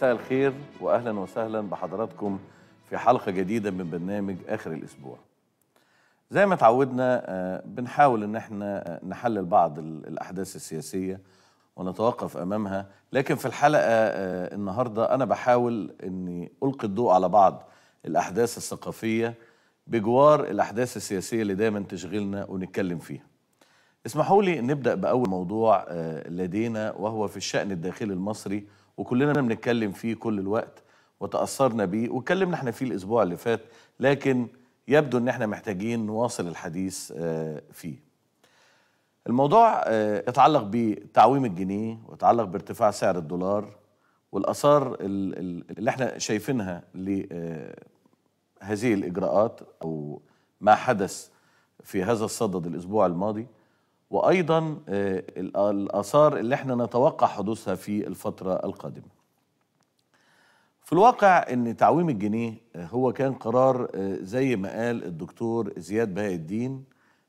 مساء الخير واهلا وسهلا بحضراتكم في حلقه جديده من برنامج اخر الاسبوع. زي ما اتعودنا آه، بنحاول ان احنا آه، نحلل بعض الاحداث السياسيه ونتوقف امامها، لكن في الحلقه آه، النهارده انا بحاول اني القي الضوء على بعض الاحداث الثقافيه بجوار الاحداث السياسيه اللي دايما تشغلنا ونتكلم فيها. اسمحوا لي نبدا باول موضوع لدينا وهو في الشان الداخلي المصري وكلنا بنتكلم فيه كل الوقت وتأثرنا بيه واتكلمنا احنا فيه الأسبوع اللي فات لكن يبدو ان احنا محتاجين نواصل الحديث آه، فيه الموضوع آه، يتعلق بتعويم الجنيه ويتعلق بارتفاع سعر الدولار والآثار اللي احنا شايفينها لهذه آه، الإجراءات أو ما حدث في هذا الصدد الأسبوع الماضي وايضا آه، الاثار اللي احنا نتوقع حدوثها في الفتره القادمه. في الواقع ان تعويم الجنيه آه، هو كان قرار آه، زي ما قال الدكتور زياد بهاء الدين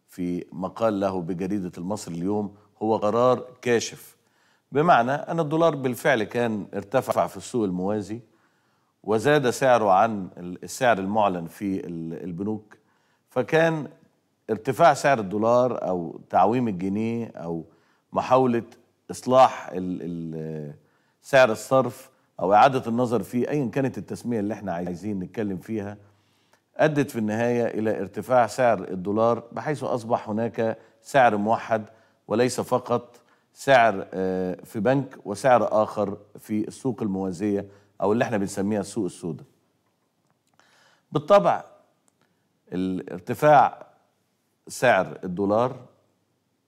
في مقال له بجريده المصري اليوم هو قرار كاشف بمعنى ان الدولار بالفعل كان ارتفع في السوق الموازي وزاد سعره عن السعر المعلن في البنوك فكان ارتفاع سعر الدولار او تعويم الجنيه او محاوله اصلاح سعر الصرف او اعاده النظر فيه ايا كانت التسميه اللي احنا عايزين نتكلم فيها ادت في النهايه الى ارتفاع سعر الدولار بحيث اصبح هناك سعر موحد وليس فقط سعر آه، في بنك وسعر اخر في السوق الموازيه او اللي احنا بنسميها السوق السوداء. بالطبع الارتفاع سعر الدولار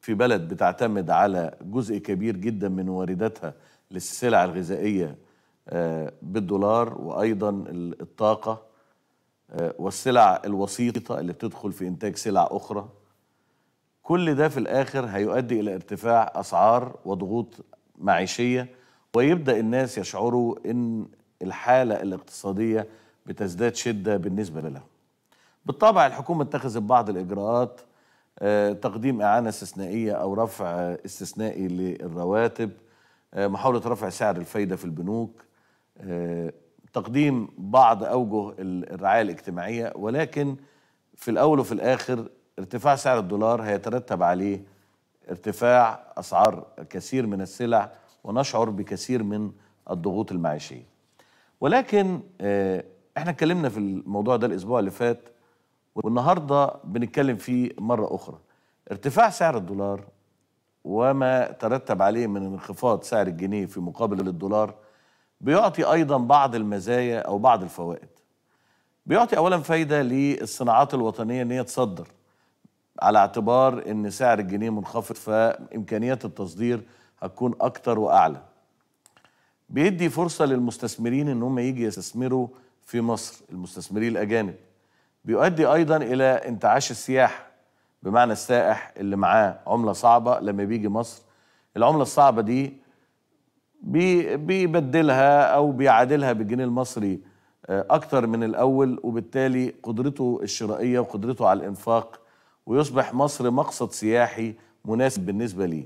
في بلد بتعتمد على جزء كبير جدا من وارداتها للسلع الغذائية آه، بالدولار وأيضا الطاقة آه، والسلع الوسيطة اللي بتدخل في إنتاج سلع أخرى كل ده في الآخر هيؤدي إلى ارتفاع أسعار وضغوط معيشية ويبدأ الناس يشعروا إن الحالة الاقتصادية بتزداد شدة بالنسبة لهم بالطبع الحكومة اتخذت بعض الإجراءات آه، تقديم إعانة استثنائية أو رفع استثنائي للرواتب آه، محاولة رفع سعر الفايدة في البنوك آه، تقديم بعض أوجه الرعاية الاجتماعية ولكن في الأول وفي الآخر ارتفاع سعر الدولار هيترتب عليه ارتفاع أسعار كثير من السلع ونشعر بكثير من الضغوط المعيشية ولكن احنا اتكلمنا في الموضوع ده الأسبوع اللي فات والنهارده بنتكلم فيه مره اخرى ارتفاع سعر الدولار وما ترتب عليه من انخفاض سعر الجنيه في مقابل الدولار بيعطي ايضا بعض المزايا او بعض الفوائد بيعطي اولا فايده للصناعات الوطنيه ان هي تصدر على اعتبار ان سعر الجنيه منخفض فامكانيات التصدير هتكون اكتر واعلى بيدي فرصه للمستثمرين ان هم يجي يستثمروا في مصر المستثمرين الاجانب بيؤدي أيضا إلى انتعاش السياحة بمعنى السائح اللي معاه عملة صعبة لما بيجي مصر العملة الصعبة دي بي بيبدلها أو بيعادلها بالجنيه المصري آه، أكتر من الأول وبالتالي قدرته الشرائية وقدرته على الإنفاق ويصبح مصر مقصد سياحي مناسب بالنسبة ليه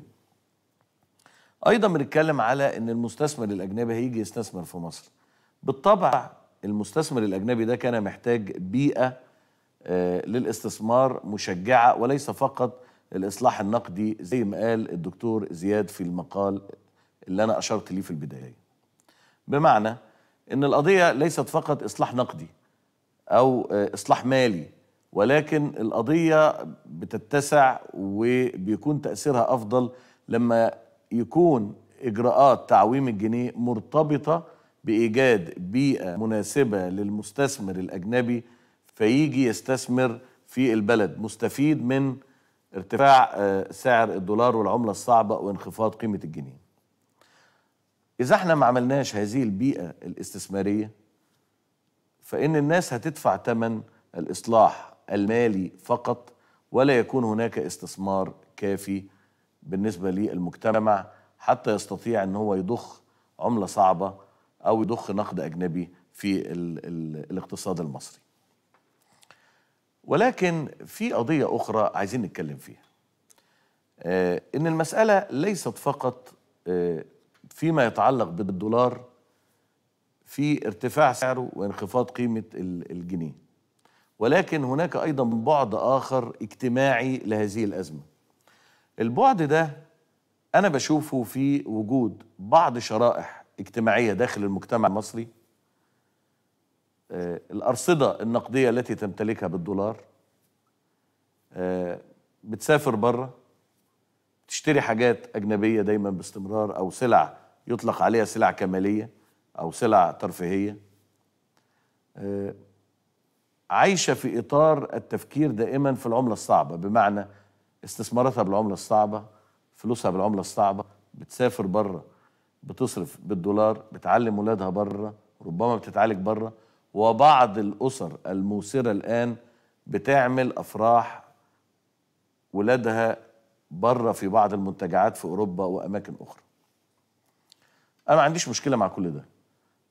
أيضا بنتكلم على أن المستثمر الأجنبي هيجي يستثمر في مصر بالطبع المستثمر الأجنبي ده كان محتاج بيئة آه، للاستثمار مشجعة وليس فقط الإصلاح النقدي زي ما قال الدكتور زياد في المقال اللي أنا أشرت ليه في البداية بمعنى أن القضية ليست فقط إصلاح نقدي أو آه، إصلاح مالي ولكن القضية بتتسع وبيكون تأثيرها أفضل لما يكون إجراءات تعويم الجنيه مرتبطة بإيجاد بيئة مناسبة للمستثمر الأجنبي فيجي يستثمر في البلد مستفيد من ارتفاع آه، سعر الدولار والعملة الصعبة وانخفاض قيمة الجنيه إذا احنا ما عملناش هذه البيئة الاستثمارية فإن الناس هتدفع ثمن الإصلاح المالي فقط ولا يكون هناك استثمار كافي بالنسبة للمجتمع حتى يستطيع أن هو يضخ عملة صعبة أو يضخ نقد أجنبي في الاقتصاد المصري ولكن في قضية أخرى عايزين نتكلم فيها آه، إن المسألة ليست فقط آه، فيما يتعلق بالدولار في ارتفاع سعره وانخفاض قيمة الجنيه ولكن هناك أيضا بعد آخر اجتماعي لهذه الأزمة البعد ده أنا بشوفه في وجود بعض شرائح اجتماعية داخل المجتمع المصري آه، الأرصدة النقدية التي تمتلكها بالدولار آه، بتسافر بره تشتري حاجات أجنبية دايما باستمرار أو سلع يطلق عليها سلع كمالية أو سلع ترفيهية آه، عايشة في إطار التفكير دائما في العملة الصعبة بمعنى استثماراتها بالعملة الصعبة فلوسها بالعملة الصعبة بتسافر بره بتصرف بالدولار بتعلم ولادها بره ربما بتتعالج بره وبعض الأسر الموسرة الآن بتعمل أفراح ولادها بره في بعض المنتجعات في أوروبا وأماكن أخرى أنا ما عنديش مشكلة مع كل ده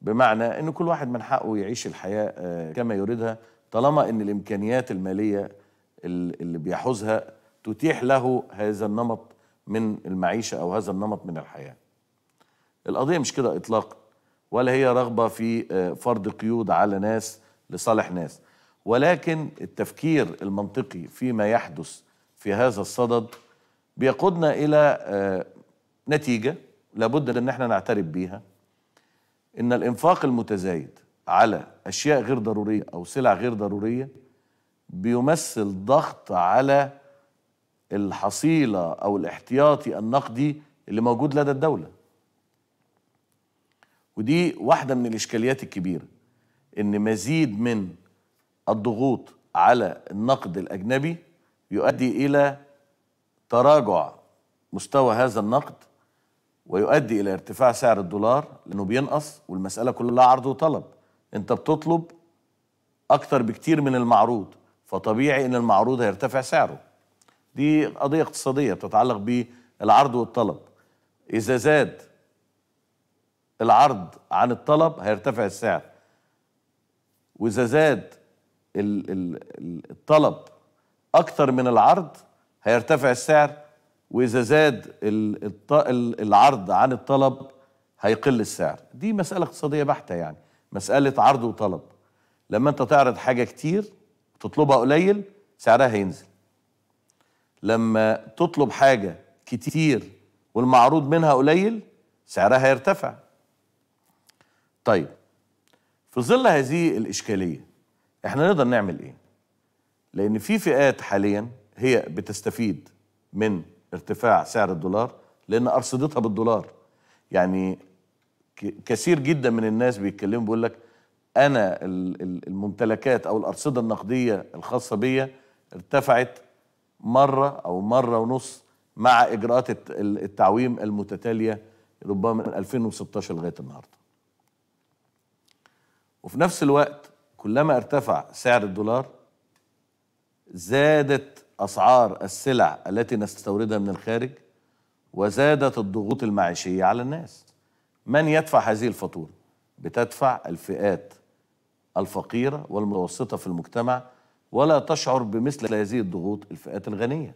بمعنى أن كل واحد من حقه يعيش الحياة آه، كما يريدها طالما أن الإمكانيات المالية اللي بيحوزها تتيح له هذا النمط من المعيشة أو هذا النمط من الحياة القضية مش كده إطلاقاً ولا هي رغبه في آه، فرض قيود على ناس لصالح ناس ولكن التفكير المنطقي فيما يحدث في هذا الصدد بيقودنا الى آه، نتيجه لابد ان احنا نعترف بيها ان الانفاق المتزايد على اشياء غير ضروريه او سلع غير ضروريه بيمثل ضغط على الحصيله او الاحتياطي النقدي اللي موجود لدى الدوله ودي واحدة من الإشكاليات الكبيرة إن مزيد من الضغوط على النقد الأجنبي يؤدي إلى تراجع مستوى هذا النقد ويؤدي إلى ارتفاع سعر الدولار لأنه بينقص والمسألة كلها عرض وطلب أنت بتطلب أكتر بكتير من المعروض فطبيعي أن المعروض هيرتفع سعره دي قضية اقتصادية بتتعلق بالعرض والطلب إذا زاد العرض عن الطلب هيرتفع السعر واذا زاد الطلب اكثر من العرض هيرتفع السعر واذا زاد العرض عن الطلب هيقل السعر دي مساله اقتصاديه بحته يعني مساله عرض وطلب لما انت تعرض حاجه كتير تطلبها قليل سعرها هينزل لما تطلب حاجه كتير والمعروض منها قليل سعرها هيرتفع طيب في ظل هذه الإشكالية احنا نقدر نعمل ايه؟ لأن في فئات حاليا هي بتستفيد من ارتفاع سعر الدولار لأن أرصدتها بالدولار يعني كثير جدا من الناس بيتكلموا بيقول لك أنا الممتلكات أو الأرصدة النقدية الخاصة بيا ارتفعت مرة أو مرة ونص مع إجراءات التعويم المتتالية ربما من 2016 لغاية النهارده وفي نفس الوقت كلما ارتفع سعر الدولار زادت اسعار السلع التي نستوردها من الخارج وزادت الضغوط المعيشيه على الناس من يدفع هذه الفاتوره بتدفع الفئات الفقيره والمتوسطه في المجتمع ولا تشعر بمثل هذه الضغوط الفئات الغنيه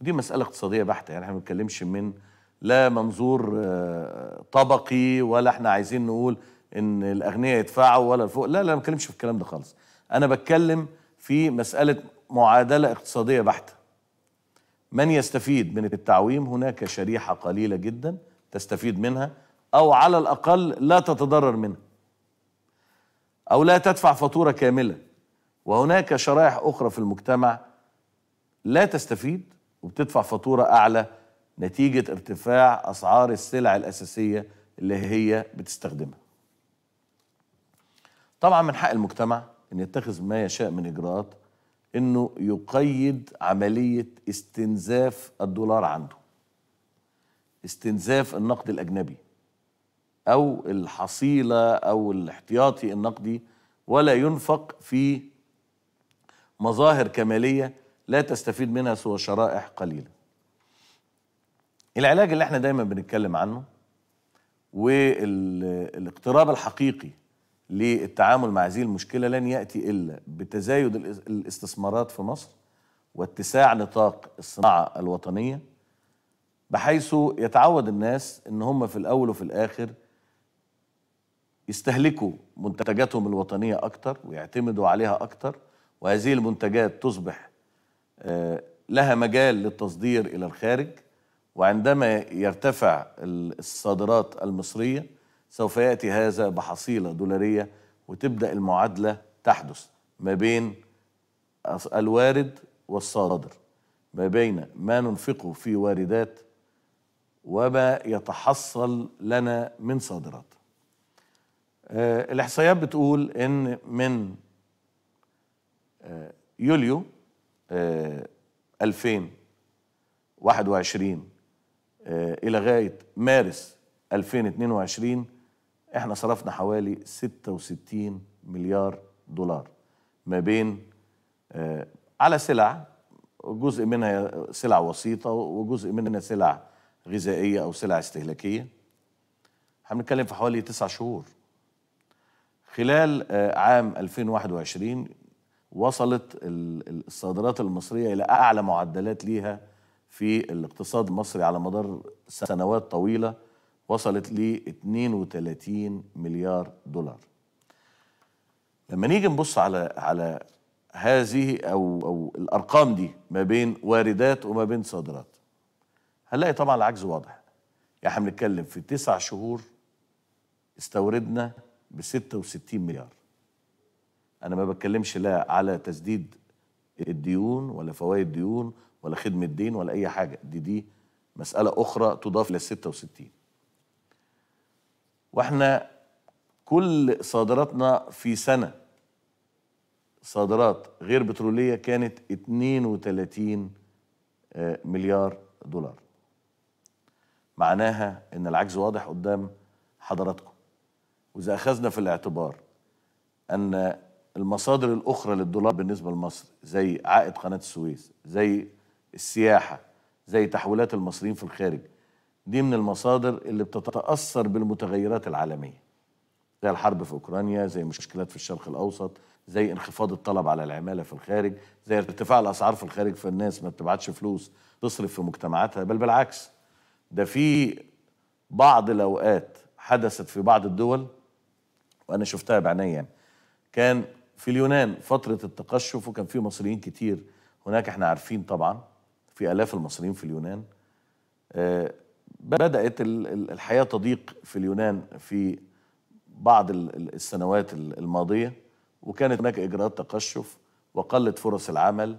دي مساله اقتصاديه بحته يعني احنا ما بنتكلمش من لا منظور آه، طبقي ولا احنا عايزين نقول ان الاغنياء يدفعوا ولا الفوق لا لا ما بتكلمش في الكلام ده خالص انا بتكلم في مساله معادله اقتصاديه بحته من يستفيد من التعويم هناك شريحه قليله جدا تستفيد منها او على الاقل لا تتضرر منها او لا تدفع فاتوره كامله وهناك شرائح اخرى في المجتمع لا تستفيد وبتدفع فاتوره اعلى نتيجه ارتفاع اسعار السلع الاساسيه اللي هي بتستخدمها طبعا من حق المجتمع ان يتخذ ما يشاء من اجراءات انه يقيد عمليه استنزاف الدولار عنده استنزاف النقد الاجنبي او الحصيله او الاحتياطي النقدي ولا ينفق في مظاهر كماليه لا تستفيد منها سوى شرائح قليله العلاج اللي احنا دايما بنتكلم عنه والاقتراب الحقيقي للتعامل مع هذه المشكله لن ياتي الا بتزايد الاستثمارات في مصر واتساع نطاق الصناعه الوطنيه بحيث يتعود الناس ان هم في الاول وفي الاخر يستهلكوا منتجاتهم الوطنيه اكتر ويعتمدوا عليها اكتر وهذه المنتجات تصبح آه، لها مجال للتصدير الى الخارج وعندما يرتفع الصادرات المصريه سوف يأتي هذا بحصيلة دولارية وتبدأ المعادلة تحدث ما بين الوارد والصادر ما بين ما ننفقه في واردات وما يتحصل لنا من صادرات آه الإحصائيات بتقول إن من آه يوليو آه 2021 آه، إلى غاية مارس 2022 احنا صرفنا حوالي 66 مليار دولار ما بين آه على سلع جزء منها سلع وسيطة وجزء منها سلع غذائية أو سلع استهلاكية احنا بنتكلم في حوالي تسع شهور خلال آه، عام 2021 وصلت الصادرات المصرية إلى أعلى معدلات ليها في الاقتصاد المصري على مدار سنوات طويلة وصلت ل 32 مليار دولار لما نيجي نبص على على هذه او او الارقام دي ما بين واردات وما بين صادرات هنلاقي طبعا العجز واضح يعني احنا بنتكلم في تسع شهور استوردنا ب 66 مليار انا ما بتكلمش لا على تسديد الديون ولا فوائد ديون ولا خدمه دين ولا اي حاجه دي دي مساله اخرى تضاف لل 66 واحنا كل صادراتنا في سنه صادرات غير بتروليه كانت 32 آه، مليار دولار معناها ان العجز واضح قدام حضراتكم واذا اخذنا في الاعتبار ان المصادر الاخرى للدولار بالنسبه لمصر زي عائد قناه السويس زي السياحه زي تحويلات المصريين في الخارج دي من المصادر اللي بتتأثر بالمتغيرات العالمية زي الحرب في أوكرانيا زي مشكلات في الشرق الأوسط زي انخفاض الطلب على العمالة في الخارج زي ارتفاع الأسعار في الخارج فالناس ما بتبعتش فلوس تصرف في مجتمعاتها بل بالعكس ده في بعض الأوقات حدثت في بعض الدول وأنا شفتها بعينيا كان في اليونان فترة التقشف وكان في مصريين كتير هناك احنا عارفين طبعا في آلاف المصريين في اليونان آه، بدأت الحياة تضيق في اليونان في بعض السنوات الماضية وكانت هناك إجراءات تقشف وقلت فرص العمل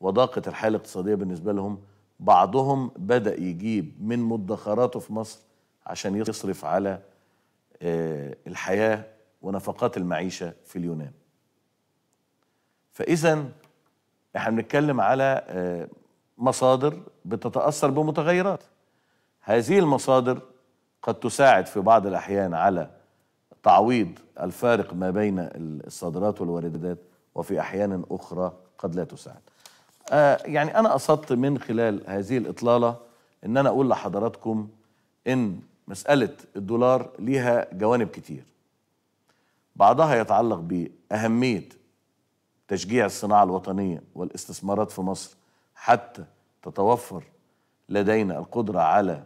وضاقت الحالة الاقتصادية بالنسبة لهم بعضهم بدأ يجيب من مدخراته في مصر عشان يصرف على آه، الحياة ونفقات المعيشة في اليونان فإذا احنا بنتكلم على آه، مصادر بتتأثر بمتغيرات هذه المصادر قد تساعد في بعض الأحيان على تعويض الفارق ما بين الصادرات والواردات وفي أحيان أخرى قد لا تساعد آه يعني أنا قصدت من خلال هذه الإطلالة أن أنا أقول لحضراتكم أن مسألة الدولار ليها جوانب كتير بعضها يتعلق بأهمية تشجيع الصناعة الوطنية والاستثمارات في مصر حتى تتوفر لدينا القدرة على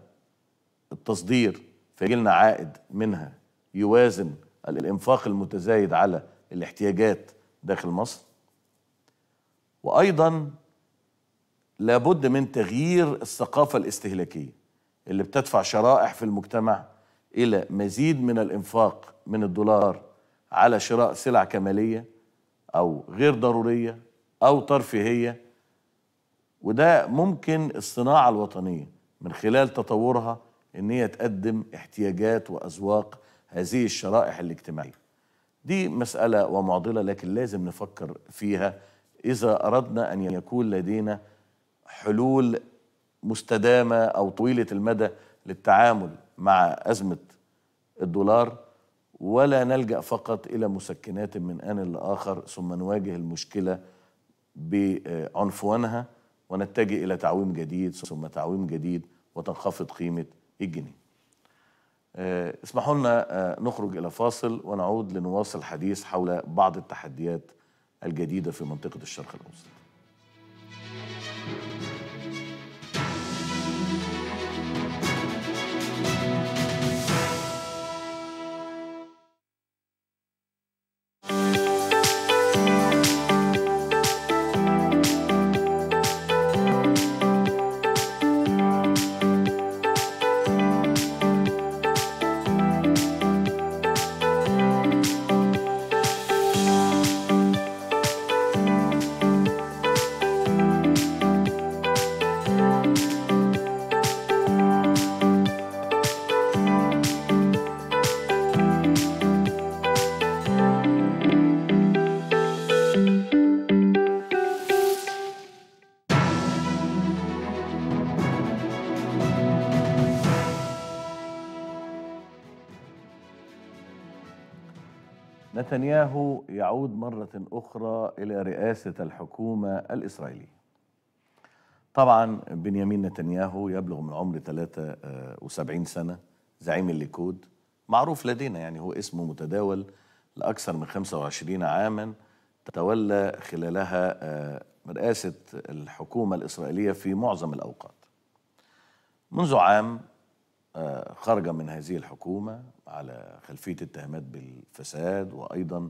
التصدير فيجي لنا عائد منها يوازن الانفاق المتزايد على الاحتياجات داخل مصر وايضا لابد من تغيير الثقافه الاستهلاكيه اللي بتدفع شرائح في المجتمع الى مزيد من الانفاق من الدولار على شراء سلع كماليه او غير ضروريه او ترفيهيه وده ممكن الصناعه الوطنيه من خلال تطورها ان هي تقدم احتياجات واذواق هذه الشرائح الاجتماعيه دي مساله ومعضله لكن لازم نفكر فيها اذا اردنا ان يكون لدينا حلول مستدامه او طويله المدى للتعامل مع ازمه الدولار ولا نلجا فقط الى مسكنات من ان لاخر ثم نواجه المشكله بعنفوانها ونتجه الى تعويم جديد ثم تعويم جديد وتنخفض قيمه الجنيه آه، اسمحوا لنا آه، نخرج إلى فاصل ونعود لنواصل الحديث حول بعض التحديات الجديدة في منطقة الشرق الأوسط نتنياهو يعود مرة أخرى إلى رئاسة الحكومة الإسرائيلية طبعا بنيامين نتنياهو يبلغ من عمر 73 سنة زعيم الليكود معروف لدينا يعني هو اسمه متداول لأكثر من 25 عاما تولى خلالها آه، رئاسة الحكومة الإسرائيلية في معظم الأوقات منذ عام آه، خرج من هذه الحكومة على خلفية اتهامات بالفساد وأيضا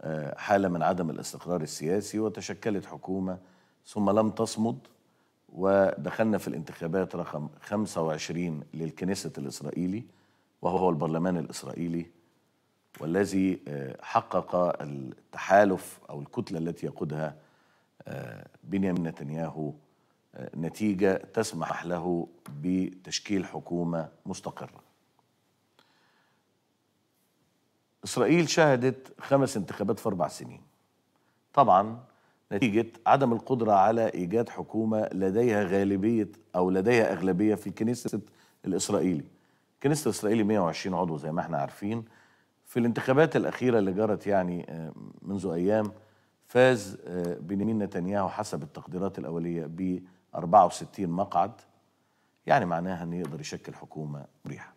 آه، حالة من عدم الاستقرار السياسي وتشكلت حكومة ثم لم تصمد ودخلنا في الانتخابات رقم 25 للكنيسة الإسرائيلي وهو البرلمان الإسرائيلي والذي آه، حقق التحالف أو الكتلة التي يقودها بنيامين نتنياهو نتيجه تسمح له بتشكيل حكومه مستقره. اسرائيل شهدت خمس انتخابات في اربع سنين. طبعا نتيجه عدم القدره على ايجاد حكومه لديها غالبيه او لديها اغلبيه في الكنيسه الاسرائيلي. الكنيسه الاسرائيلي 120 عضو زي ما احنا عارفين. في الانتخابات الاخيره اللي جرت يعني آه، منذ ايام فاز آه، بنيامين نتنياهو حسب التقديرات الاوليه ب 64 مقعد يعني معناها أنه يقدر يشكل حكومة مريحة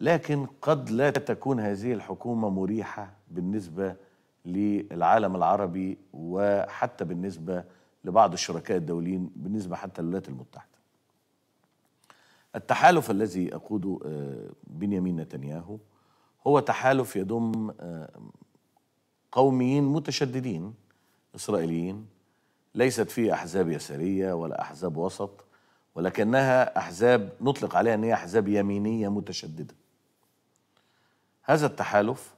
لكن قد لا تكون هذه الحكومة مريحة بالنسبة للعالم العربي وحتى بالنسبة لبعض الشركاء الدوليين بالنسبة حتى للولايات المتحدة التحالف الذي يقوده آه، بنيامين نتنياهو هو تحالف يضم آه، قوميين متشددين إسرائيليين ليست في أحزاب يسارية ولا أحزاب وسط ولكنها أحزاب نطلق عليها أن هي أحزاب يمينية متشددة هذا التحالف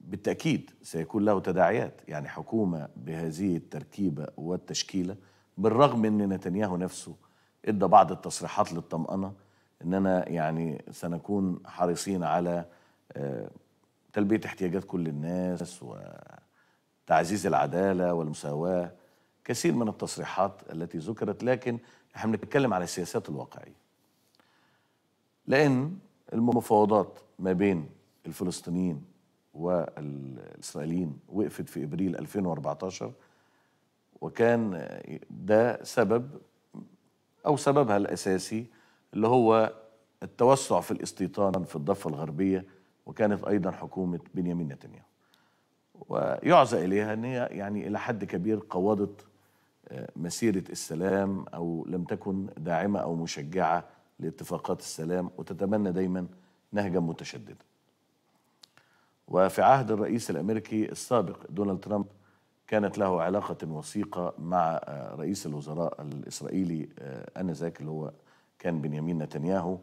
بالتأكيد سيكون له تداعيات يعني حكومة بهذه التركيبة والتشكيلة بالرغم أن نتنياهو نفسه ادى بعض التصريحات للطمأنة أننا يعني سنكون حريصين على آه، تلبية احتياجات كل الناس وتعزيز العدالة والمساواة كثير من التصريحات التي ذكرت لكن احنا بنتكلم على السياسات الواقعيه لان المفاوضات ما بين الفلسطينيين والاسرائيليين وقفت في ابريل 2014 وكان ده سبب او سببها الاساسي اللي هو التوسع في الاستيطان في الضفه الغربيه وكانت ايضا حكومه بنيامين نتنياهو ويعزى اليها ان هي يعني الى حد كبير قوضت مسيره السلام او لم تكن داعمه او مشجعه لاتفاقات السلام وتتمنى دايما نهجا متشددا. وفي عهد الرئيس الامريكي السابق دونالد ترامب كانت له علاقه وثيقه مع آه، رئيس الوزراء الاسرائيلي آه، انذاك اللي هو كان بنيامين نتنياهو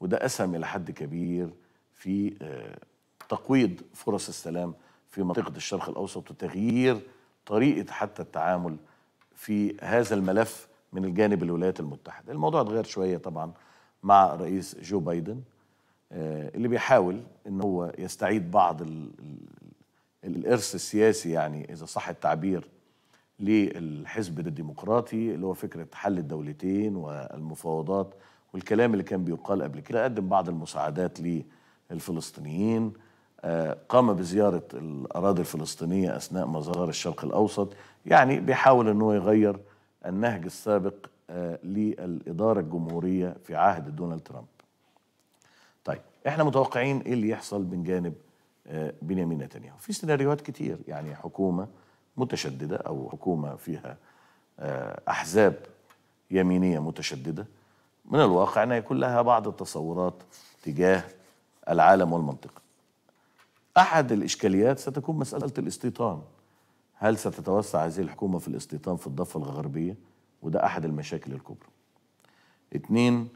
وده اسهم الى حد كبير في آه، تقويض فرص السلام في منطقه الشرق الاوسط وتغيير طريقه حتى التعامل في هذا الملف من الجانب الولايات المتحدة الموضوع اتغير شوية طبعا مع رئيس جو بايدن آه، اللي بيحاول ان هو يستعيد بعض الارث السياسي يعني اذا صح التعبير للحزب الديمقراطي اللي هو فكره حل الدولتين والمفاوضات والكلام اللي كان بيقال قبل كده قدم بعض المساعدات للفلسطينيين آه، قام بزياره الاراضي الفلسطينيه اثناء مزار الشرق الاوسط يعني بيحاول ان هو يغير النهج السابق آه، للاداره الجمهوريه في عهد دونالد ترامب. طيب احنا متوقعين ايه اللي يحصل من جانب آه، بنيامين نتنياهو؟ في سيناريوهات كتير يعني حكومه متشدده او حكومه فيها آه، احزاب يمينيه متشدده من الواقع ان يكون لها بعض التصورات تجاه العالم والمنطقه. احد الاشكاليات ستكون مساله الاستيطان هل ستتوسع هذه الحكومة في الاستيطان في الضفة الغربية وده أحد المشاكل الكبرى اتنين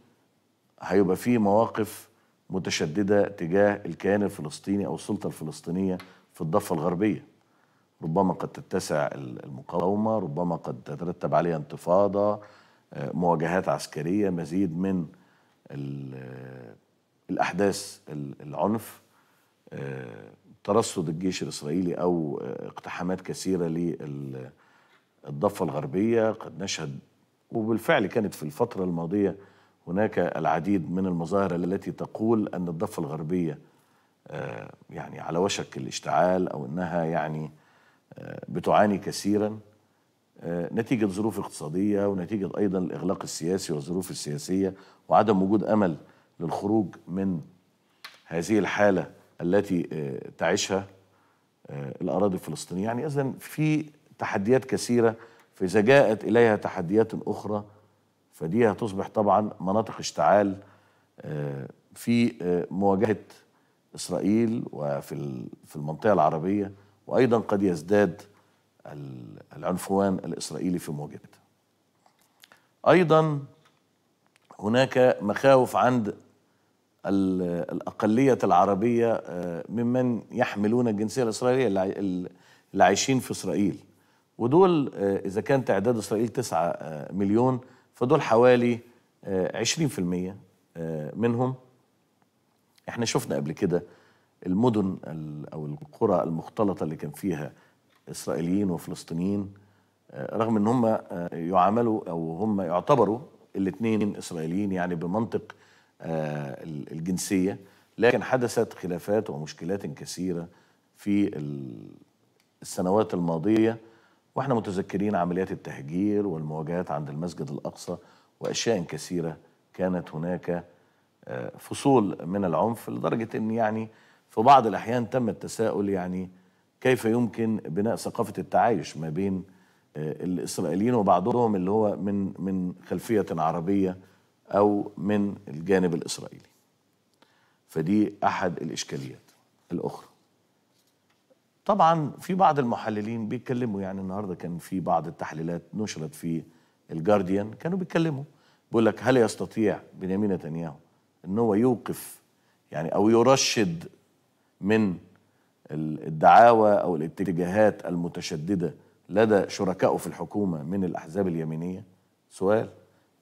هيبقى في مواقف متشددة تجاه الكيان الفلسطيني أو السلطة الفلسطينية في الضفة الغربية ربما قد تتسع المقاومة ربما قد تترتب عليها انتفاضة آه، مواجهات عسكرية مزيد من الأحداث العنف آه، ترصد الجيش الإسرائيلي أو آه، اقتحامات كثيرة للضفة الغربية قد نشهد وبالفعل كانت في الفترة الماضية هناك العديد من المظاهر التي تقول أن الضفة الغربية آه، يعني على وشك الاشتعال أو أنها يعني آه، بتعاني كثيرا نتيجة ظروف اقتصادية ونتيجة أيضا الإغلاق السياسي والظروف السياسية وعدم وجود أمل للخروج من هذه الحالة التي آه، تعيشها آه، الأراضي الفلسطينية يعني إذن في تحديات كثيرة فإذا جاءت إليها تحديات أخرى فدي هتصبح طبعا مناطق اشتعال آه، في مواجهة إسرائيل وفي في المنطقة العربية وأيضا قد يزداد العنفوان الإسرائيلي في مواجهتها أيضا هناك مخاوف عند الأقلية العربية آه، ممن يحملون الجنسية الإسرائيلية اللي عايشين في إسرائيل ودول آه، إذا كان تعداد إسرائيل 9 آه، مليون فدول حوالي 20% منهم احنا شفنا قبل كده المدن أو القرى المختلطة اللي كان فيها إسرائيليين وفلسطينيين رغم ان هم يعاملوا او هم يعتبروا الاثنين اسرائيليين يعني بمنطق آه، الجنسية لكن حدثت خلافات ومشكلات كثيرة في السنوات الماضية واحنا متذكرين عمليات التهجير والمواجهات عند المسجد الأقصى وأشياء كثيرة كانت هناك آه، فصول من العنف لدرجة أن يعني في بعض الأحيان تم التساؤل يعني كيف يمكن بناء ثقافة التعايش ما بين آه، الإسرائيليين وبعضهم اللي هو من من خلفية عربية أو من الجانب الإسرائيلي فدي أحد الإشكاليات الأخرى طبعا في بعض المحللين بيتكلموا يعني النهارده كان في بعض التحليلات نشرت في الجارديان كانوا بيتكلموا بيقول لك هل يستطيع بنيامين نتنياهو ان هو يوقف يعني او يرشد من الدعاوى او الاتجاهات المتشدده لدى شركائه في الحكومه من الاحزاب اليمينيه سؤال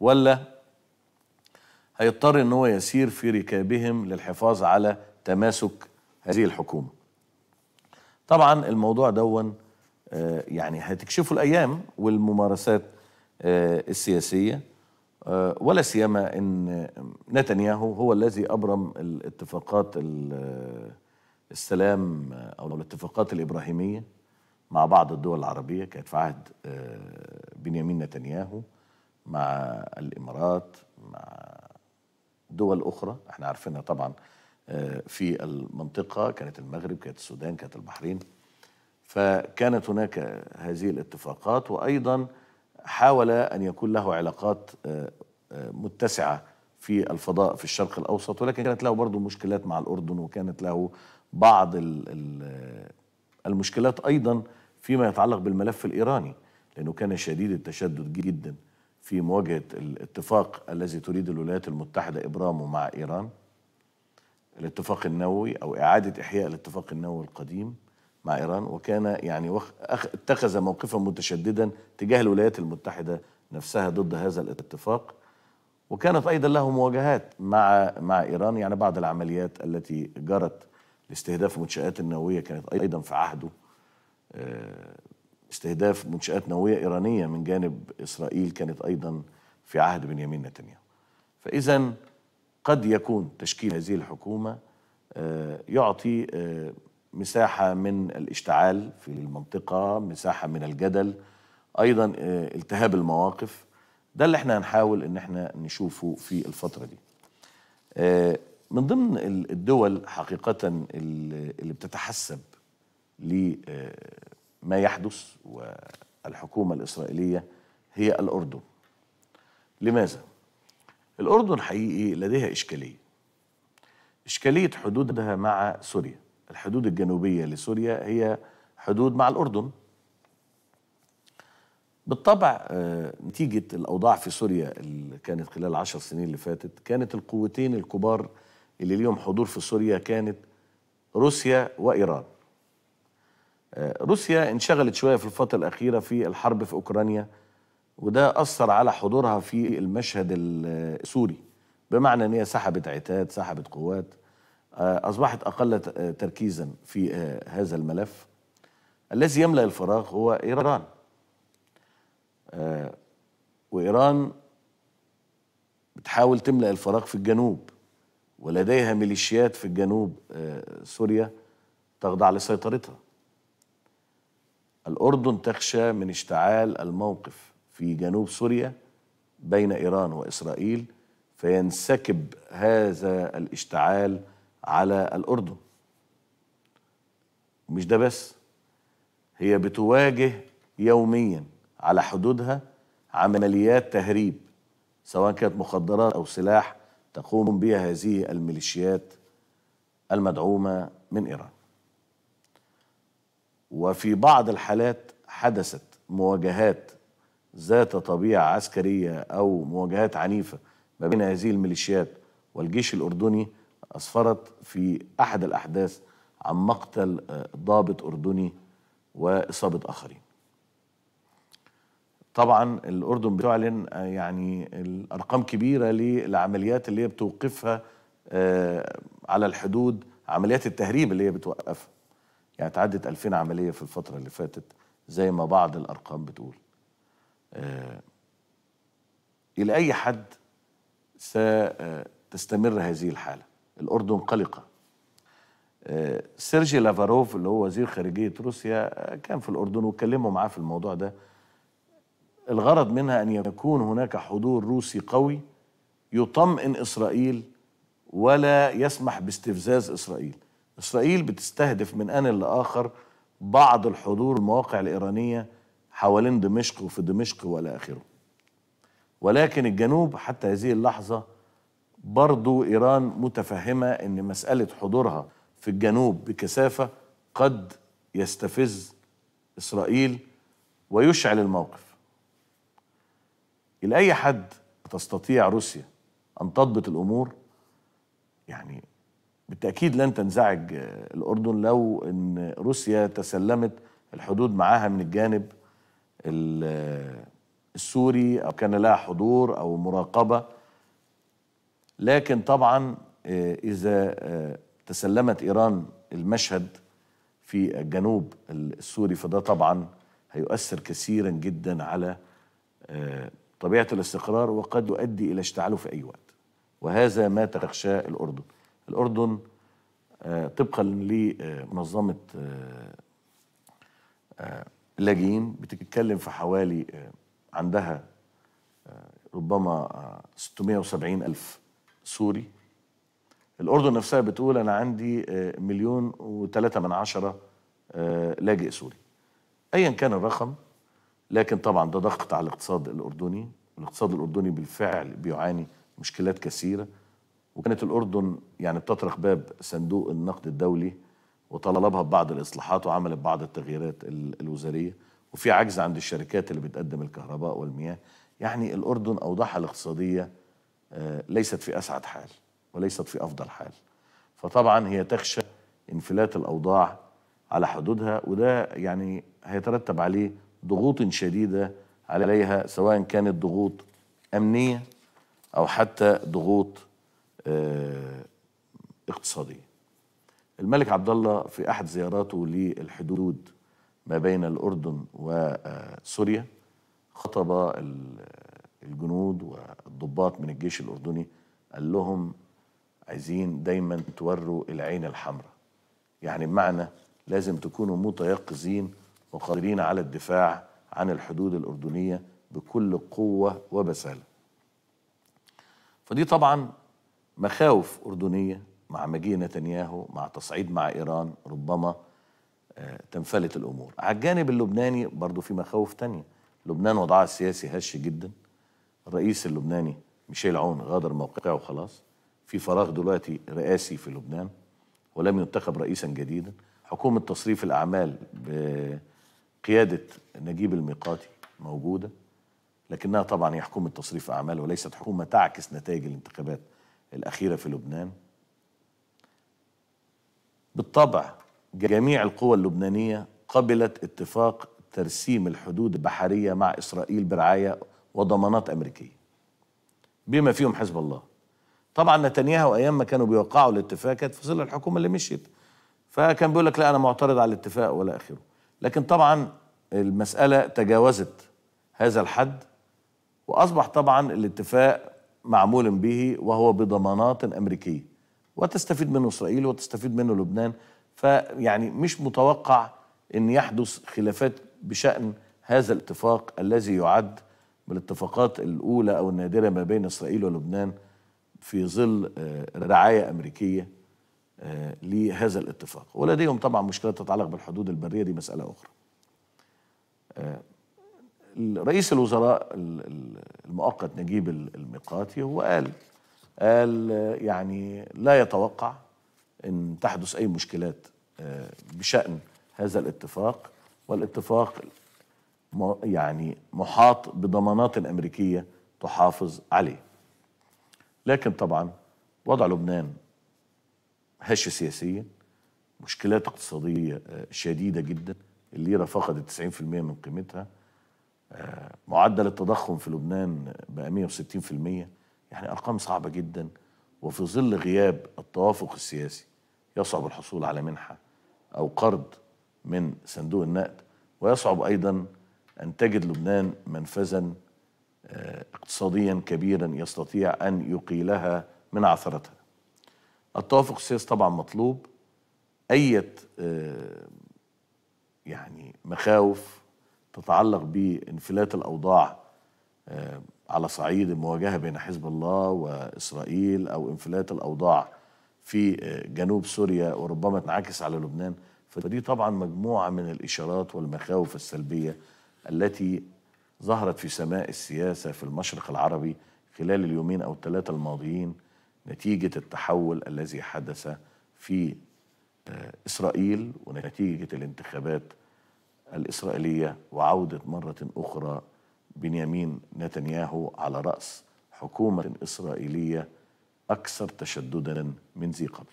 ولا هيضطر ان هو يسير في ركابهم للحفاظ على تماسك هذه الحكومه طبعا الموضوع دون آه، يعني هتكشفه الايام والممارسات آه، السياسيه آه، ولا سيما ان نتنياهو هو الذي ابرم الاتفاقات السلام او الاتفاقات الابراهيميه مع بعض الدول العربيه كانت في عهد بنيامين نتنياهو مع الامارات دول أخرى احنا عارفينها طبعا آه، في المنطقة كانت المغرب كانت السودان كانت البحرين فكانت هناك هذه الاتفاقات وأيضا حاول أن يكون له علاقات آه، آه، متسعة في الفضاء في الشرق الأوسط ولكن كانت له برضه مشكلات مع الأردن وكانت له بعض المشكلات أيضا فيما يتعلق بالملف الإيراني لأنه كان شديد التشدد جدا في مواجهة الاتفاق الذي تريد الولايات المتحدة إبرامه مع إيران الاتفاق النووي أو إعادة إحياء الاتفاق النووي القديم مع إيران وكان يعني وخ... أخ... اتخذ موقفا متشددا تجاه الولايات المتحدة نفسها ضد هذا الاتفاق وكانت أيضا له مواجهات مع مع إيران يعني بعض العمليات التي جرت لاستهداف المنشآت النووية كانت أيضا في عهده آه، استهداف منشآت نووية إيرانية من جانب إسرائيل كانت أيضا في عهد بنيامين نتنياهو فإذا قد يكون تشكيل هذه الحكومة آه، يعطي آه، مساحة من الاشتعال في المنطقة مساحة من الجدل أيضا آه، التهاب المواقف ده اللي احنا هنحاول ان احنا نشوفه في الفترة دي من ضمن الدول حقيقة اللي بتتحسب ما يحدث والحكومة الإسرائيلية هي الأردن لماذا؟ الأردن حقيقي لديها إشكالية إشكالية حدودها مع سوريا الحدود الجنوبية لسوريا هي حدود مع الأردن بالطبع آه، نتيجة الأوضاع في سوريا اللي كانت خلال عشر سنين اللي فاتت كانت القوتين الكبار اللي اليوم حضور في سوريا كانت روسيا وإيران روسيا انشغلت شويه في الفتره الاخيره في الحرب في اوكرانيا وده اثر على حضورها في المشهد السوري بمعنى ان هي سحبت عتاد سحبت قوات آه، اصبحت اقل تركيزا في آه، هذا الملف الذي يملا الفراغ هو ايران آه، وايران بتحاول تملا الفراغ في الجنوب ولديها ميليشيات في الجنوب سوريا تخضع لسيطرتها الأردن تخشى من اشتعال الموقف في جنوب سوريا بين إيران وإسرائيل فينسكب هذا الاشتعال على الأردن مش ده بس هي بتواجه يوميا على حدودها عمليات تهريب سواء كانت مخدرات أو سلاح تقوم بها هذه الميليشيات المدعومة من إيران وفي بعض الحالات حدثت مواجهات ذات طبيعة عسكرية أو مواجهات عنيفة ما بين هذه الميليشيات والجيش الأردني أسفرت في أحد الأحداث عن مقتل آه، ضابط أردني وإصابة آخرين طبعا الأردن بتعلن آه، يعني الأرقام كبيرة للعمليات اللي هي بتوقفها آه، على الحدود عمليات التهريب اللي هي بتوقفها يعني تعدت 2000 عمليه في الفتره اللي فاتت زي ما بعض الارقام بتقول آه الى اي حد ستستمر هذه الحاله الاردن قلقه آه سيرجي لافاروف اللي هو وزير خارجيه روسيا آه، كان في الاردن واتكلموا معاه في الموضوع ده الغرض منها ان يكون هناك حضور روسي قوي يطمئن اسرائيل ولا يسمح باستفزاز اسرائيل إسرائيل بتستهدف من آن لآخر بعض الحضور المواقع الإيرانية حوالين دمشق وفي دمشق وإلى آخره ولكن الجنوب حتى هذه اللحظة برضو إيران متفهمة أن مسألة حضورها في الجنوب بكثافة قد يستفز إسرائيل ويشعل الموقف إلى أي حد تستطيع روسيا أن تضبط الأمور يعني بالتاكيد لن تنزعج الاردن لو ان روسيا تسلمت الحدود معاها من الجانب السوري او كان لها حضور او مراقبه لكن طبعا آه، اذا آه، تسلمت ايران المشهد في الجنوب السوري فده طبعا هيؤثر كثيرا جدا على آه، طبيعه الاستقرار وقد يؤدي الى اشتعاله في اي وقت وهذا ما تخشاه الاردن الأردن آه، طبقا لمنظمة آه، آه، اللاجئين بتتكلم في حوالي عندها ربما 670 ألف سوري الأردن نفسها بتقول أنا عندي مليون وثلاثة من عشرة لاجئ سوري أيا كان الرقم لكن طبعا ده ضغط على الاقتصاد الأردني والاقتصاد الأردني بالفعل بيعاني مشكلات كثيرة وكانت الأردن يعني بتطرق باب صندوق النقد الدولي وطلبها ببعض الإصلاحات وعملت بعض التغييرات الوزارية وفي عجز عند الشركات اللي بتقدم الكهرباء والمياه يعني الأردن أوضاعها الاقتصادية آه، ليست في أسعد حال وليست في أفضل حال فطبعا هي تخشى انفلات الأوضاع على حدودها وده يعني هيترتب عليه ضغوط شديدة عليها سواء كانت ضغوط أمنية أو حتى ضغوط آه، اقتصاديه. الملك عبد الله في احد زياراته للحدود ما بين الاردن وسوريا خطب الجنود والضباط من الجيش الاردني قال لهم عايزين دايما توروا العين الحمراء يعني بمعنى لازم تكونوا متيقظين وقادرين على الدفاع عن الحدود الاردنيه بكل قوه وبساله فدي طبعا مخاوف أردنية مع مجيء نتنياهو مع تصعيد مع إيران ربما آه، تنفلت الأمور على الجانب اللبناني برضو في مخاوف تانية لبنان وضعها السياسي هش جدا الرئيس اللبناني ميشيل عون غادر موقعه وخلاص في فراغ دلوقتي رئاسي في لبنان ولم ينتخب رئيسا جديدا حكومة تصريف الأعمال بقيادة نجيب الميقاتي موجودة لكنها طبعا هي حكومة تصريف أعمال وليست حكومة تعكس نتائج الانتخابات الأخيرة في لبنان بالطبع جميع القوى اللبنانية قبلت اتفاق ترسيم الحدود البحرية مع إسرائيل برعاية وضمانات أمريكية بما فيهم حزب الله طبعا نتنياهو أيام ما كانوا بيوقعوا الاتفاق كانت في ظل الحكومة اللي مشيت فكان بيقول لك لا أنا معترض على الاتفاق ولا آخره لكن طبعا المسألة تجاوزت هذا الحد وأصبح طبعا الاتفاق معمول به وهو بضمانات أمريكية وتستفيد منه إسرائيل وتستفيد منه لبنان فيعني مش متوقع أن يحدث خلافات بشأن هذا الاتفاق الذي يعد من الاتفاقات الأولى أو النادرة ما بين إسرائيل ولبنان في ظل آه، رعاية أمريكية آه، لهذا الاتفاق ولديهم طبعا مشكلة تتعلق بالحدود البرية دي مسألة أخرى آه، رئيس الوزراء المؤقت نجيب الميقاتي هو قال قال يعني لا يتوقع ان تحدث اي مشكلات آه، بشان هذا الاتفاق والاتفاق يعني محاط بضمانات امريكيه تحافظ عليه لكن طبعا وضع لبنان هش سياسيا مشكلات اقتصاديه آه، شديده جدا الليره فقدت 90% من قيمتها معدل التضخم في لبنان بقى 160% يعني ارقام صعبه جدا وفي ظل غياب التوافق السياسي يصعب الحصول على منحه او قرض من صندوق النقد ويصعب ايضا ان تجد لبنان منفذا آه، اقتصاديا كبيرا يستطيع ان يقيلها من عثرتها. التوافق السياسي طبعا مطلوب اي آه، يعني مخاوف تتعلق بانفلات الأوضاع آه، على صعيد المواجهة بين حزب الله وإسرائيل أو انفلات الأوضاع في آه، جنوب سوريا وربما تنعكس على لبنان فدي طبعا مجموعة من الإشارات والمخاوف السلبية التي ظهرت في سماء السياسة في المشرق العربي خلال اليومين أو الثلاثة الماضيين نتيجة التحول الذي حدث في آه، إسرائيل ونتيجة الانتخابات الإسرائيلية وعودة مرة أخرى بنيامين نتنياهو على رأس حكومة إسرائيلية أكثر تشددا من ذي قبل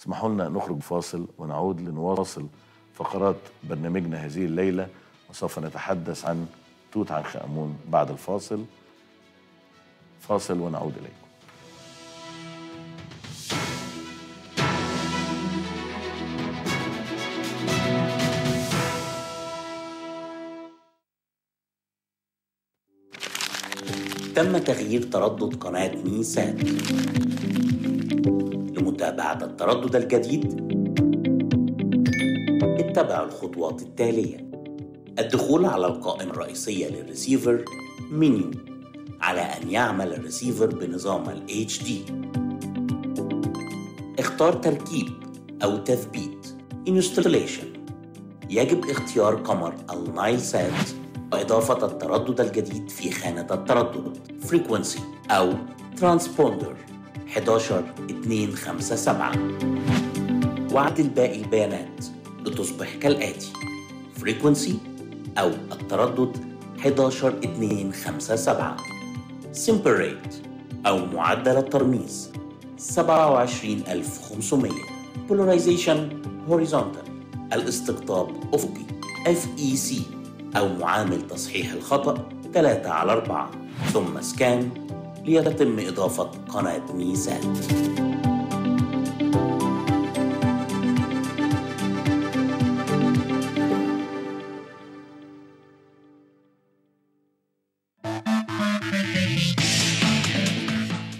اسمحوا لنا نخرج فاصل ونعود لنواصل فقرات برنامجنا هذه الليلة وسوف نتحدث عن توت عنخ آمون بعد الفاصل فاصل ونعود إليكم تم تغيير تردد قناة ميسات لمتابعة التردد الجديد اتبع الخطوات التالية الدخول على القائمة الرئيسية للريسيفر مينيو على أن يعمل الريسيفر بنظام الـ HD اختار تركيب أو تثبيت Installation يجب اختيار قمر النايل سات إضافة التردد الجديد في خانة التردد frequency أو transponder 11257 وعد باقي البيانات لتصبح كالآتي frequency أو التردد 11257 simple rate أو معدل الترميز 27500 polarization horizontal الاستقطاب أفقي FEC أو معامل تصحيح الخطأ 3 على 4 ثم سكان ليتم إضافة قناة ميزات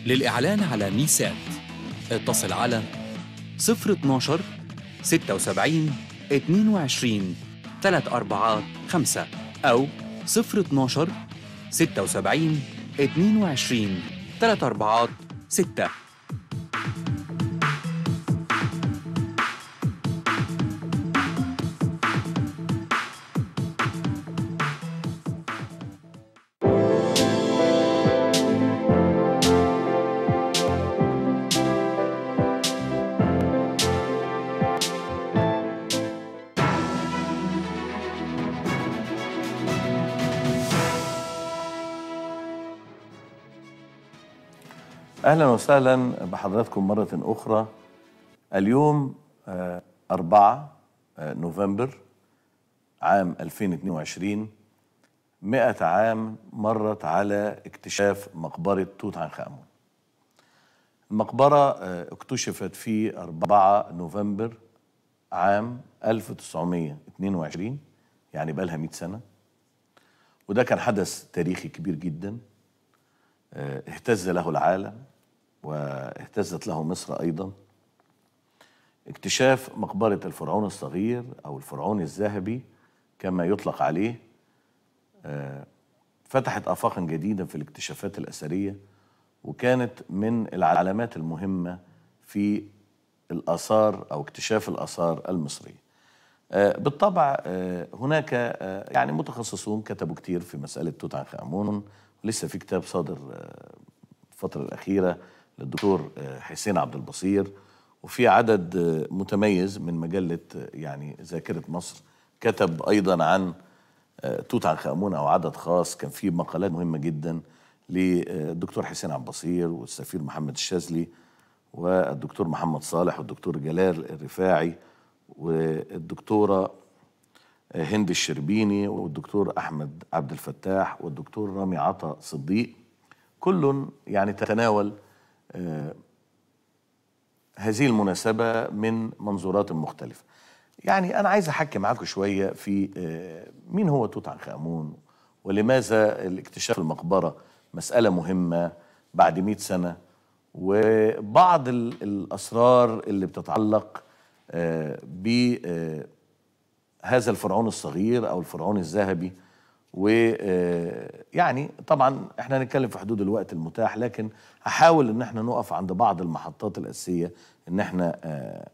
للإعلان على ميسات اتصل على 012 76 22 3 أربعات 5 أو صفر 76 22 3 أربعات 6 أهلا وسهلا بحضراتكم مرة أخرى اليوم 4 آه، آه، نوفمبر عام 2022 مئة عام مرت على اكتشاف مقبرة توت عنخ آمون المقبرة آه، اكتشفت في 4 نوفمبر عام 1922 يعني بقى لها 100 سنة وده كان حدث تاريخي كبير جدا اهتز له العالم واهتزت له مصر أيضا اكتشاف مقبرة الفرعون الصغير أو الفرعون الذهبي كما يطلق عليه آه، فتحت آفاقا جديدة في الاكتشافات الأثرية وكانت من العلامات المهمة في الآثار أو اكتشاف الآثار المصرية آه، بالطبع آه، هناك يعني متخصصون كتبوا كتير في مسألة توت عنخ آمون لسه في كتاب صادر الفترة الأخيرة للدكتور آه، حسين عبد البصير وفي عدد آه، متميز من مجلة آه، يعني ذاكرة مصر كتب أيضا عن توت عنخ آمون أو عدد خاص كان فيه مقالات مهمة جدا للدكتور حسين عبد البصير والسفير محمد الشاذلي والدكتور محمد صالح والدكتور جلال الرفاعي والدكتورة هند الشربيني والدكتور أحمد عبد الفتاح والدكتور رامي عطا صديق كل يعني تتناول آه، هذه المناسبة من منظورات مختلفة يعني أنا عايز أحكي معاكم شوية في آه، مين هو توت عنخ آمون ولماذا الاكتشاف المقبرة مسألة مهمة بعد 100 سنة وبعض الأسرار اللي بتتعلق آه، بهذا الفرعون الصغير أو الفرعون الذهبي ويعني آه، طبعا احنا هنتكلم في حدود الوقت المتاح لكن هحاول ان احنا نقف عند بعض المحطات الاساسيه ان احنا آه،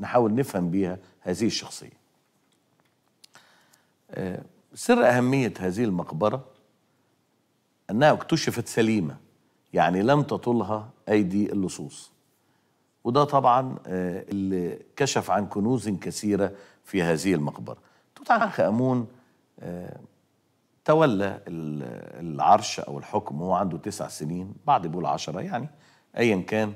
نحاول نفهم بيها هذه الشخصيه آه، سر اهميه هذه المقبره انها اكتشفت سليمه يعني لم تطلها ايدي اللصوص وده طبعا اللي كشف عن كنوز كثيره في هذه المقبره توت عنخ امون تولى العرش أو الحكم وهو عنده تسع سنين بعد بيقول عشرة يعني أيا كان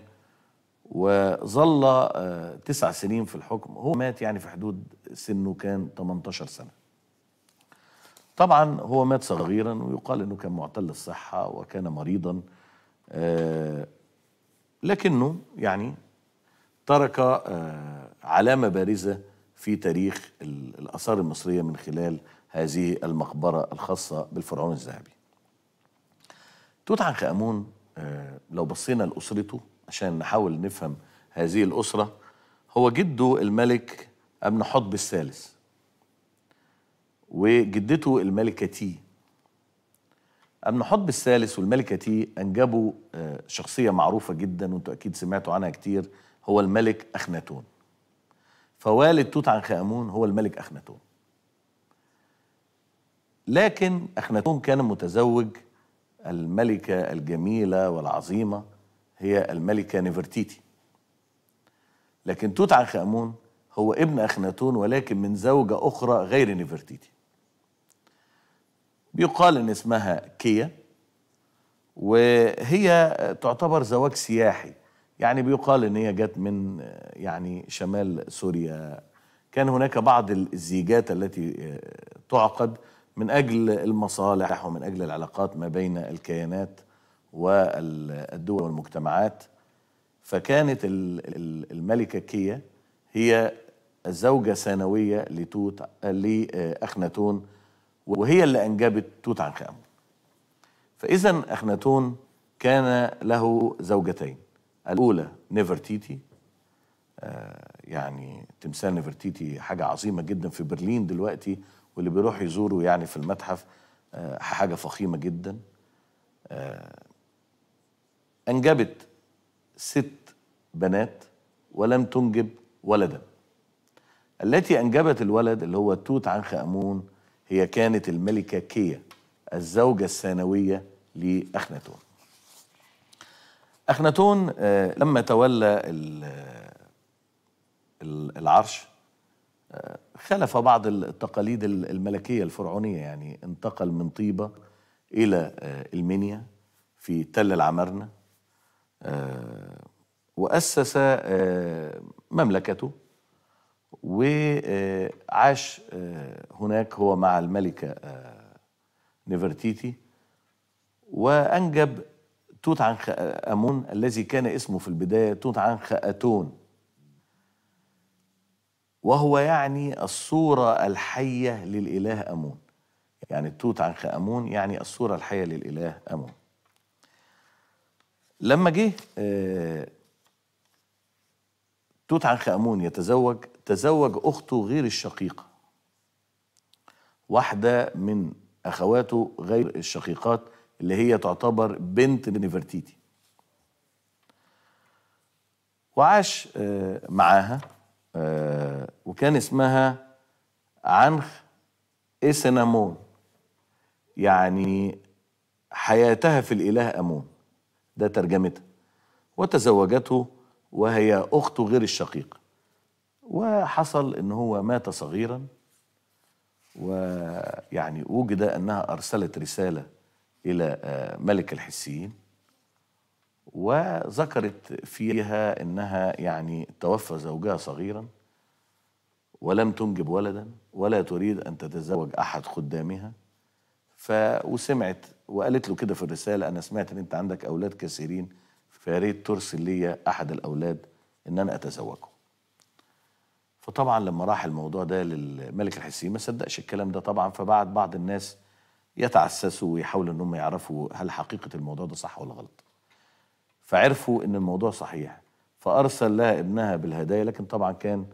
وظل آه، تسع سنين في الحكم هو مات يعني في حدود سنه كان 18 سنة طبعا هو مات صغيرا ويقال أنه كان معتل الصحة وكان مريضا آه، لكنه يعني ترك آه، علامة بارزة في تاريخ الآثار المصرية من خلال هذه المقبرة الخاصة بالفرعون الذهبي توت عنخ آمون آه، لو بصينا لأسرته عشان نحاول نفهم هذه الأسرة هو جده الملك أمن حطب الثالث وجدته الملكة تي أمن حطب الثالث والملكة تي أنجبوا آه، شخصية معروفة جدا وانتوا أكيد سمعتوا عنها كتير هو الملك أخناتون فوالد توت عنخ آمون هو الملك أخناتون لكن أخناتون كان متزوج الملكة الجميلة والعظيمة هي الملكة نفرتيتي لكن توت عنخ آمون هو ابن أخناتون ولكن من زوجة أخرى غير نفرتيتي بيقال إن اسمها كيا وهي تعتبر زواج سياحي يعني بيقال إن هي جت من يعني شمال سوريا كان هناك بعض الزيجات التي آه، تعقد من أجل المصالح ومن أجل العلاقات ما بين الكيانات والدول والمجتمعات فكانت الملكة كيا هي الزوجه الثانويه لتوت لأخناتون وهي اللي أنجبت توت عنخ آمون فإذا أخناتون كان له زوجتين الأولى نيفرتيتي آه، يعني تمثال نيفرتيتي حاجة عظيمة جدا في برلين دلوقتي واللي بيروح يزوره يعني في المتحف آه، حاجة فخيمة جدا آه، أنجبت ست بنات ولم تنجب ولدا التي أنجبت الولد اللي هو توت عنخ آمون هي كانت الملكة كيا الزوجة الثانوية لأخناتون أخناتون آه، لما تولى العرش خلف بعض التقاليد الملكية الفرعونية يعني انتقل من طيبة إلى آه، المنيا في تل العمارنة آه، وأسس آه، مملكته وعاش هناك هو مع الملكة نفرتيتي وأنجب توت عنخ آمون الذي كان اسمه في البداية توت عنخ آتون وهو يعني الصورة الحية للإله أمون يعني توت عنخ أمون يعني الصورة الحية للإله أمون لما جه آه، توت عنخ أمون يتزوج تزوج أخته غير الشقيقة واحدة من أخواته غير الشقيقات اللي هي تعتبر بنت نفرتيتي وعاش آه، معاها آه، وكان اسمها عنخ إسنامون يعني حياتها في الإله أمون ده ترجمتها وتزوجته وهي أخته غير الشقيقة وحصل إن هو مات صغيرا ويعني وجد أنها أرسلت رسالة إلى آه، ملك الحسيين وذكرت فيها انها يعني توفى زوجها صغيرا ولم تنجب ولدا ولا تريد ان تتزوج احد خدامها ف وسمعت وقالت له كده في الرساله انا سمعت ان انت عندك اولاد كثيرين فياريت ترسل لي احد الاولاد ان انا اتزوجه. فطبعا لما راح الموضوع ده للملك الحسين ما صدقش الكلام ده طبعا فبعت بعض الناس يتعسسوا ويحاولوا ان هم يعرفوا هل حقيقه الموضوع ده صح ولا غلط. فعرفوا ان الموضوع صحيح فارسل لها ابنها بالهدايا لكن طبعا كان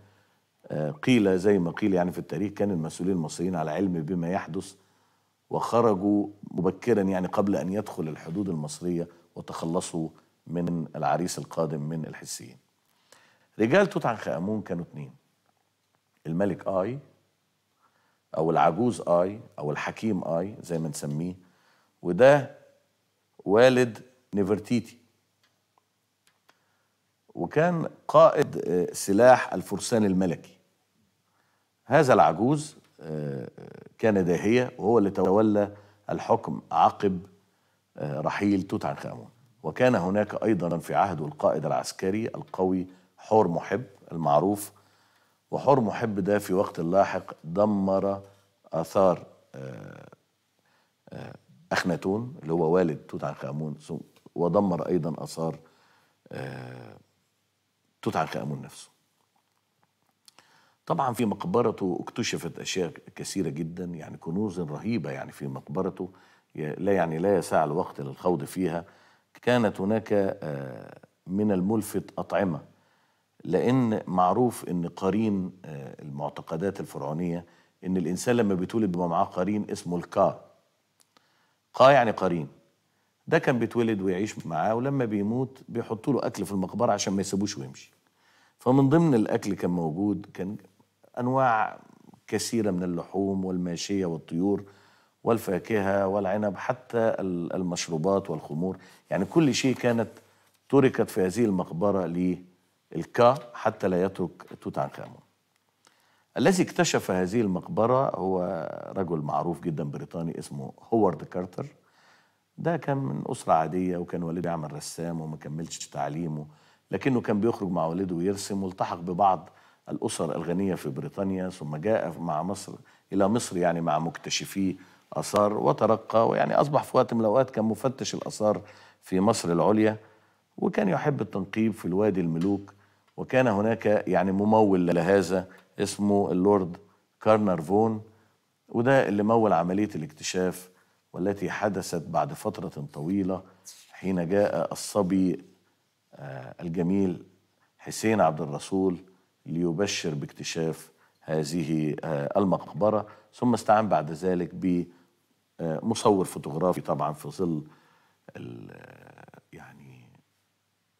آه، قيل زي ما قيل يعني في التاريخ كان المسؤولين المصريين على علم بما يحدث وخرجوا مبكرا يعني قبل ان يدخل الحدود المصريه وتخلصوا من العريس القادم من الحسيين. رجال توت عنخ امون كانوا اثنين الملك اي او العجوز اي او الحكيم اي زي ما نسميه وده والد نفرتيتي وكان قائد آه، سلاح الفرسان الملكي هذا العجوز آه، كان داهية وهو اللي تولى الحكم عقب آه، رحيل توت عنخ آمون وكان هناك أيضا في عهده القائد العسكري القوي حور محب المعروف وحور محب ده في وقت لاحق دمر آثار أخناتون اللي هو والد توت عنخ آمون ودمر أيضا آثار توت عنخ آمون نفسه طبعا في مقبرته اكتشفت أشياء كثيرة جدا يعني كنوز رهيبة يعني في مقبرته لا يعني لا يسع الوقت للخوض فيها كانت هناك آه، من الملفت أطعمة لأن معروف أن قرين آه، المعتقدات الفرعونية أن الإنسان لما بيتولد بيبقى معاه قرين اسمه الكا قا يعني قرين ده كان بيتولد ويعيش معاه ولما بيموت بيحطوا له اكل في المقبره عشان ما يسيبوش ويمشي فمن ضمن الاكل كان موجود كان انواع كثيره من اللحوم والماشيه والطيور والفاكهه والعنب حتى المشروبات والخمور يعني كل شيء كانت تركت في هذه المقبره للكا حتى لا يترك توت عنخ امون الذي اكتشف هذه المقبره هو رجل معروف جدا بريطاني اسمه هوارد كارتر ده كان من أسرة عادية وكان والده يعمل رسام وما كملش تعليمه لكنه كان بيخرج مع والده ويرسم والتحق ببعض الأسر الغنية في بريطانيا ثم جاء مع مصر إلى مصر يعني مع مكتشفي آثار وترقى ويعني أصبح في وقت من الأوقات كان مفتش الآثار في مصر العليا وكان يحب التنقيب في الوادي الملوك وكان هناك يعني ممول لهذا اسمه اللورد كارنرفون وده اللي مول عملية الاكتشاف والتي حدثت بعد فترة طويلة حين جاء الصبي آه، الجميل حسين عبد الرسول ليبشر باكتشاف هذه آه، المقبرة ثم استعان بعد ذلك بمصور آه، فوتوغرافي طبعا في ظل يعني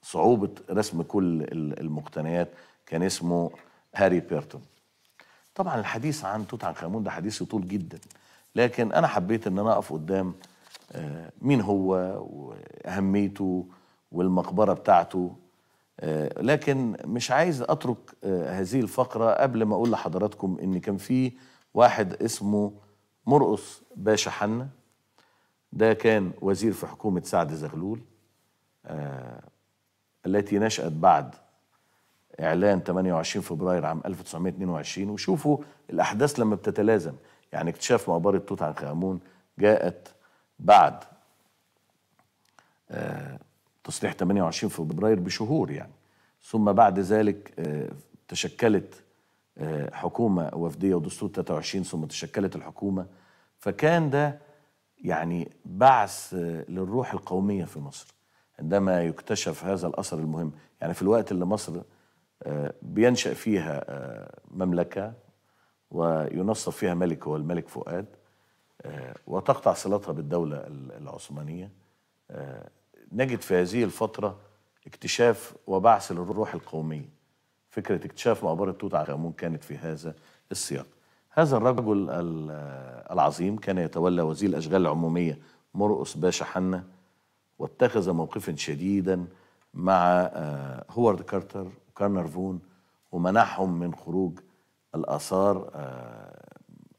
صعوبة رسم كل المقتنيات كان اسمه هاري بيرتون طبعا الحديث عن توت عنخ آمون ده حديث طول جدا لكن انا حبيت ان انا اقف قدام آه، مين هو واهميته والمقبره بتاعته آه، لكن مش عايز اترك آه، هذه الفقره قبل ما اقول لحضراتكم ان كان في واحد اسمه مرقص باشا حنا ده كان وزير في حكومه سعد زغلول التي نشأت بعد إعلان 28 فبراير عام 1922 وشوفوا الأحداث لما بتتلازم يعني اكتشاف مقبرة توت عنخ آمون جاءت بعد آه، تصريح 28 فبراير بشهور يعني ثم بعد ذلك آه، تشكلت آه، حكومة وفدية ودستور 23 ثم تشكلت الحكومة فكان ده يعني بعث للروح القومية في مصر عندما يكتشف هذا الأثر المهم يعني في الوقت اللي مصر بينشأ فيها مملكة وينصب فيها ملك هو الملك فؤاد آه، وتقطع صلتها بالدولة العثمانية آه، نجد في هذه الفترة اكتشاف وبعث للروح القومية فكرة اكتشاف مقبرة توت عنخ آمون كانت في هذا السياق هذا الرجل آه، العظيم كان يتولى وزير الأشغال العمومية مرقس باشا حنا واتخذ موقفا شديدا مع هوارد كارتر وكارنر فون ومنحهم من خروج الاثار آه،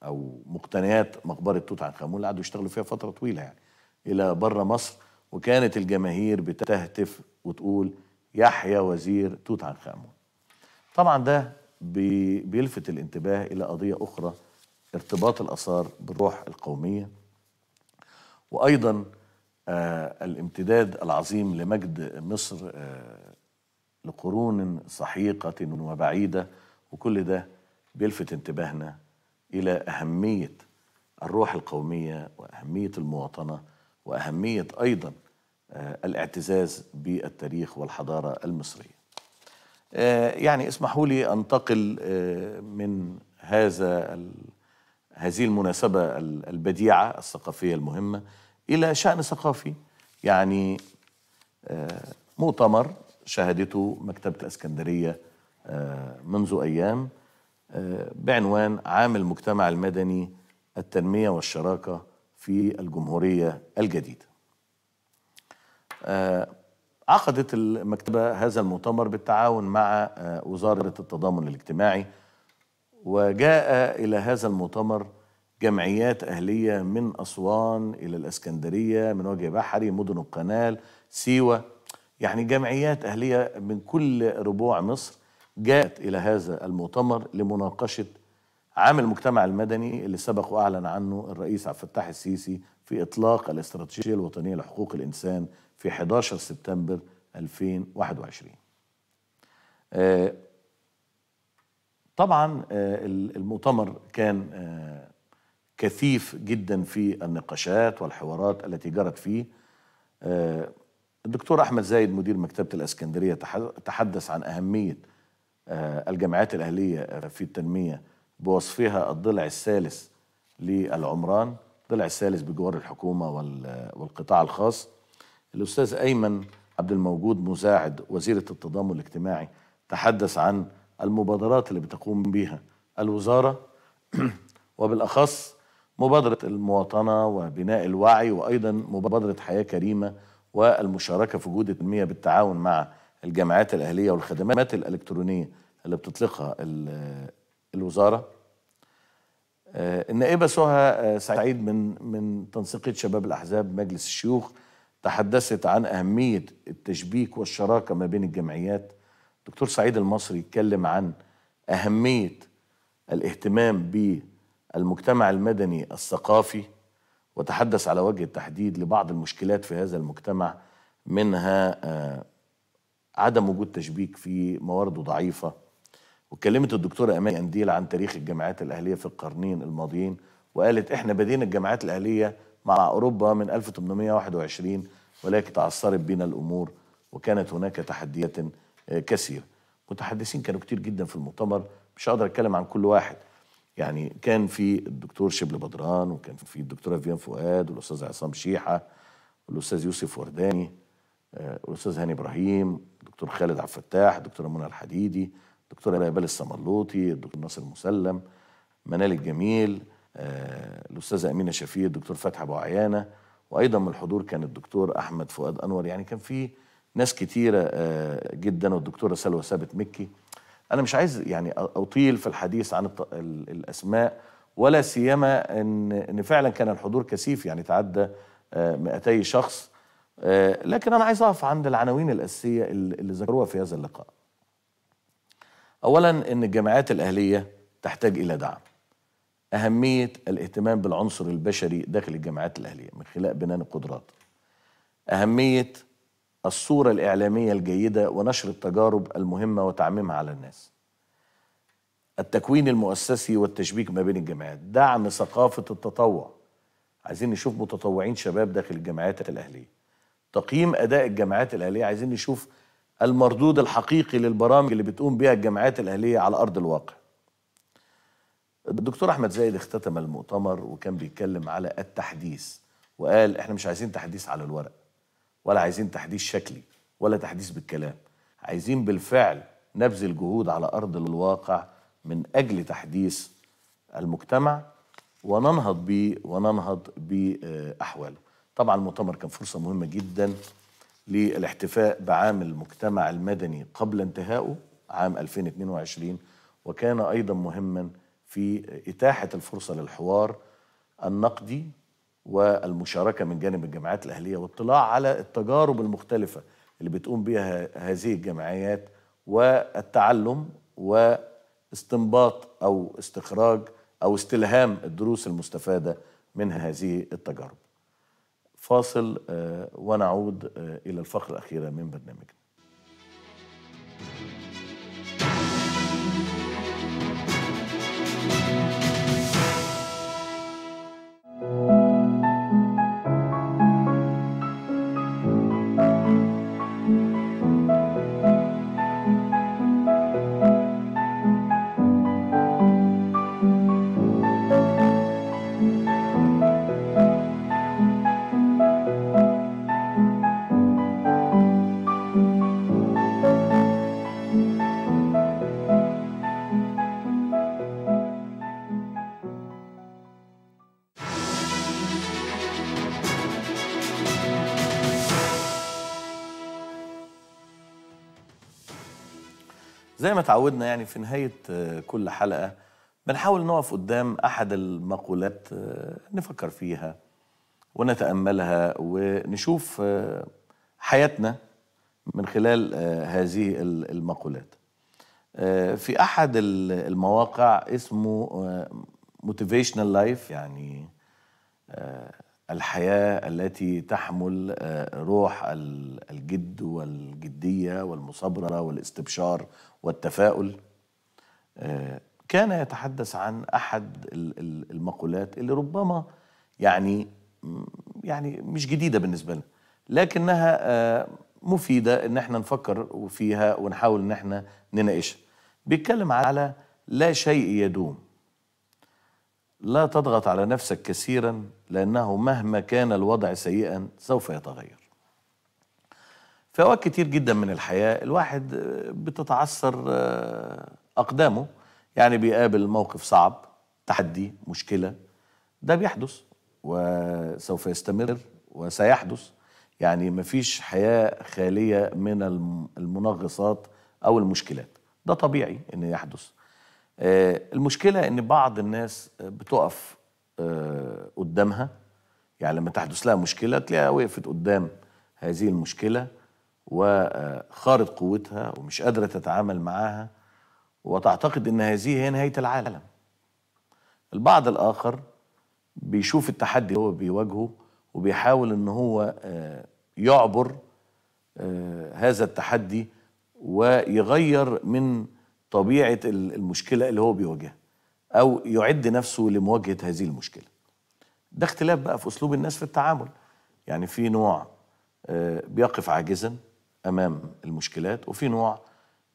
او مقتنيات مقبره توت عنخ امون اللي قعدوا يشتغلوا فيها فتره طويله يعني الى بره مصر وكانت الجماهير بتهتف وتقول يحيى وزير توت عنخ امون. طبعا ده بيلفت الانتباه الى قضيه اخرى ارتباط الاثار بالروح القوميه وايضا آه، الامتداد العظيم لمجد مصر آه، لقرون سحيقه وبعيده وكل ده بيلفت انتباهنا إلى أهمية الروح القومية وأهمية المواطنة وأهمية أيضا آه، الاعتزاز بالتاريخ والحضارة المصرية آه، يعني اسمحوا لي أنتقل آه، من هذا هذه المناسبة البديعة الثقافية المهمة إلى شأن ثقافي يعني مؤتمر شهدته مكتبة الإسكندرية منذ أيام بعنوان عام المجتمع المدني التنمية والشراكة في الجمهورية الجديدة آه، عقدت المكتبة هذا المؤتمر بالتعاون مع آه، وزارة التضامن الاجتماعي وجاء إلى هذا المؤتمر جمعيات أهلية من أسوان إلى الأسكندرية من وجه بحري مدن القنال سيوة يعني جمعيات أهلية من كل ربوع مصر جاءت إلى هذا المؤتمر لمناقشة عام المجتمع المدني اللي سبق وأعلن عنه الرئيس عبد الفتاح السيسي في إطلاق الاستراتيجية الوطنية لحقوق الإنسان في 11 سبتمبر 2021 آه، طبعا آه، المؤتمر كان آه، كثيف جدا في النقاشات والحوارات التي جرت فيه الدكتور أحمد زايد مدير مكتبة الأسكندرية تحدث عن أهمية آه، الجامعات الأهلية آه، في التنمية بوصفها الضلع الثالث للعمران الضلع الثالث بجوار الحكومة والقطاع الخاص الأستاذ أيمن عبد الموجود مساعد وزيرة التضامن الاجتماعي تحدث عن المبادرات اللي بتقوم بها الوزارة وبالأخص مبادرة المواطنة وبناء الوعي وأيضا مبادرة حياة كريمة والمشاركة في وجود التنمية بالتعاون مع الجامعات الأهلية والخدمات الإلكترونية اللي بتطلقها الوزاره آه، النائبه سهى آه، سعيد من من تنسيقيه شباب الاحزاب مجلس الشيوخ تحدثت عن اهميه التشبيك والشراكه ما بين الجمعيات دكتور سعيد المصري اتكلم عن اهميه الاهتمام بالمجتمع المدني الثقافي وتحدث على وجه التحديد لبعض المشكلات في هذا المجتمع منها آه، عدم وجود تشبيك في موارده ضعيفه واتكلمت الدكتوره اماني انديل عن تاريخ الجامعات الاهليه في القرنين الماضيين وقالت احنا بدينا الجامعات الاهليه مع اوروبا من 1821 ولكن تعصرت بنا الامور وكانت هناك تحديات آه، كثيره. متحدثين كانوا كتير جدا في المؤتمر مش هقدر اتكلم عن كل واحد. يعني كان في الدكتور شبل بدران وكان في الدكتوره فيان فؤاد والاستاذ عصام شيحه والاستاذ يوسف ورداني آه، والاستاذ هاني ابراهيم الدكتور خالد عبد الفتاح الدكتوره منى الحديدي الدكتور بلال السمرلوطي الدكتور ناصر مسلم منال الجميل آه، الاستاذه امينه شفيق الدكتور فتحي ابو عيانه وايضا من الحضور كان الدكتور احمد فؤاد انور يعني كان في ناس كتيره آه، جدا والدكتوره سلوى ثابت مكي انا مش عايز يعني اطيل في الحديث عن الاسماء ولا سيما ان ان فعلا كان الحضور كثيف يعني تعدى 200 آه، شخص لكن انا عايز اقف عند العناوين الاساسيه اللي ذكروها في هذا اللقاء أولا أن الجامعات الأهلية تحتاج إلى دعم أهمية الاهتمام بالعنصر البشري داخل الجامعات الأهلية من خلال بناء القدرات أهمية الصورة الإعلامية الجيدة ونشر التجارب المهمة وتعميمها على الناس التكوين المؤسسي والتشبيك ما بين الجامعات دعم ثقافة التطوع عايزين نشوف متطوعين شباب داخل الجامعات الأهلية تقييم أداء الجامعات الأهلية عايزين نشوف المردود الحقيقي للبرامج اللي بتقوم بها الجامعات الاهليه على ارض الواقع. الدكتور احمد زايد اختتم المؤتمر وكان بيتكلم على التحديث وقال احنا مش عايزين تحديث على الورق ولا عايزين تحديث شكلي ولا تحديث بالكلام عايزين بالفعل نبذل جهود على ارض الواقع من اجل تحديث المجتمع وننهض بيه وننهض باحواله طبعا المؤتمر كان فرصه مهمه جدا للاحتفاء بعام المجتمع المدني قبل انتهائه عام 2022 وكان أيضا مهما في إتاحة الفرصة للحوار النقدي والمشاركة من جانب الجامعات الأهلية والاطلاع على التجارب المختلفة اللي بتقوم بها هذه الجمعيات والتعلم واستنباط أو استخراج أو استلهام الدروس المستفادة من هذه التجارب فاصل آه، ونعود آه، إلى الفقرة الأخيرة من برنامجنا ما تعودنا يعني في نهاية آه، كل حلقة بنحاول نقف قدام أحد المقولات آه، نفكر فيها ونتأملها ونشوف آه، حياتنا من خلال هذه المقولات في أحد المواقع اسمه موتيفيشنال لايف يعني الحياة التي تحمل آه، روح الجد والجدية والمصابرة والاستبشار والتفاؤل آه، كان يتحدث عن أحد المقولات اللي ربما يعني يعني مش جديدة بالنسبة لنا لكنها آه، مفيدة إن احنا نفكر فيها ونحاول إن احنا نناقشها بيتكلم على لا شيء يدوم لا تضغط على نفسك كثيرا لأنه مهما كان الوضع سيئا سوف يتغير في أوقات كتير جدا من الحياة الواحد بتتعثر آه، أقدامه يعني بيقابل موقف صعب تحدي مشكلة ده بيحدث وسوف يستمر وسيحدث يعني مفيش حياة خالية من المنغصات أو المشكلات ده طبيعي أن يحدث آه، المشكلة أن بعض الناس آه، بتقف آه، قدامها يعني لما تحدث لها مشكلة تلاقيها وقفت قدام هذه المشكلة وخارت قوتها ومش قادرة تتعامل معاها وتعتقد أن هذه هي نهاية العالم البعض الآخر بيشوف التحدي اللي هو بيواجهه وبيحاول أن هو يعبر هذا التحدي ويغير من طبيعه المشكله اللي هو بيواجهها او يعد نفسه لمواجهه هذه المشكله ده اختلاف بقى في اسلوب الناس في التعامل يعني في نوع آه، بيقف عاجزا امام المشكلات وفي نوع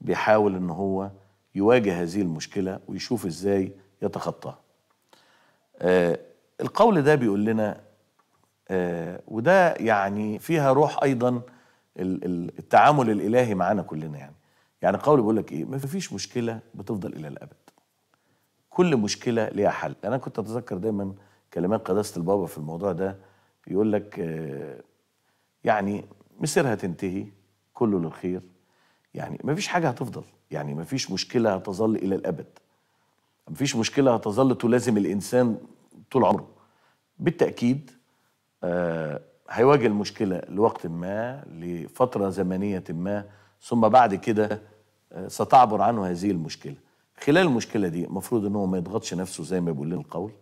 بيحاول ان هو يواجه هذه المشكله ويشوف ازاي يتخطاها آه، القول ده بيقول لنا آه، وده يعني فيها روح ايضا التعامل الالهي معنا كلنا يعني يعني قولي بيقول لك ايه ما فيش مشكله بتفضل الى الابد كل مشكله ليها حل انا كنت اتذكر دايما كلمات قداسه البابا في الموضوع ده يقول لك آه، يعني مسيرها تنتهي كله للخير يعني ما فيش حاجه هتفضل يعني ما فيش مشكله هتظل الى الابد ما فيش مشكله هتظل تلازم الانسان طول عمره بالتاكيد آه، هيواجه المشكله لوقت ما لفتره زمنيه ما ثم بعد كده آه، ستعبر عنه هذه المشكله خلال المشكله دي المفروض ان هو ما يضغطش نفسه زي ما بيقول لنا القول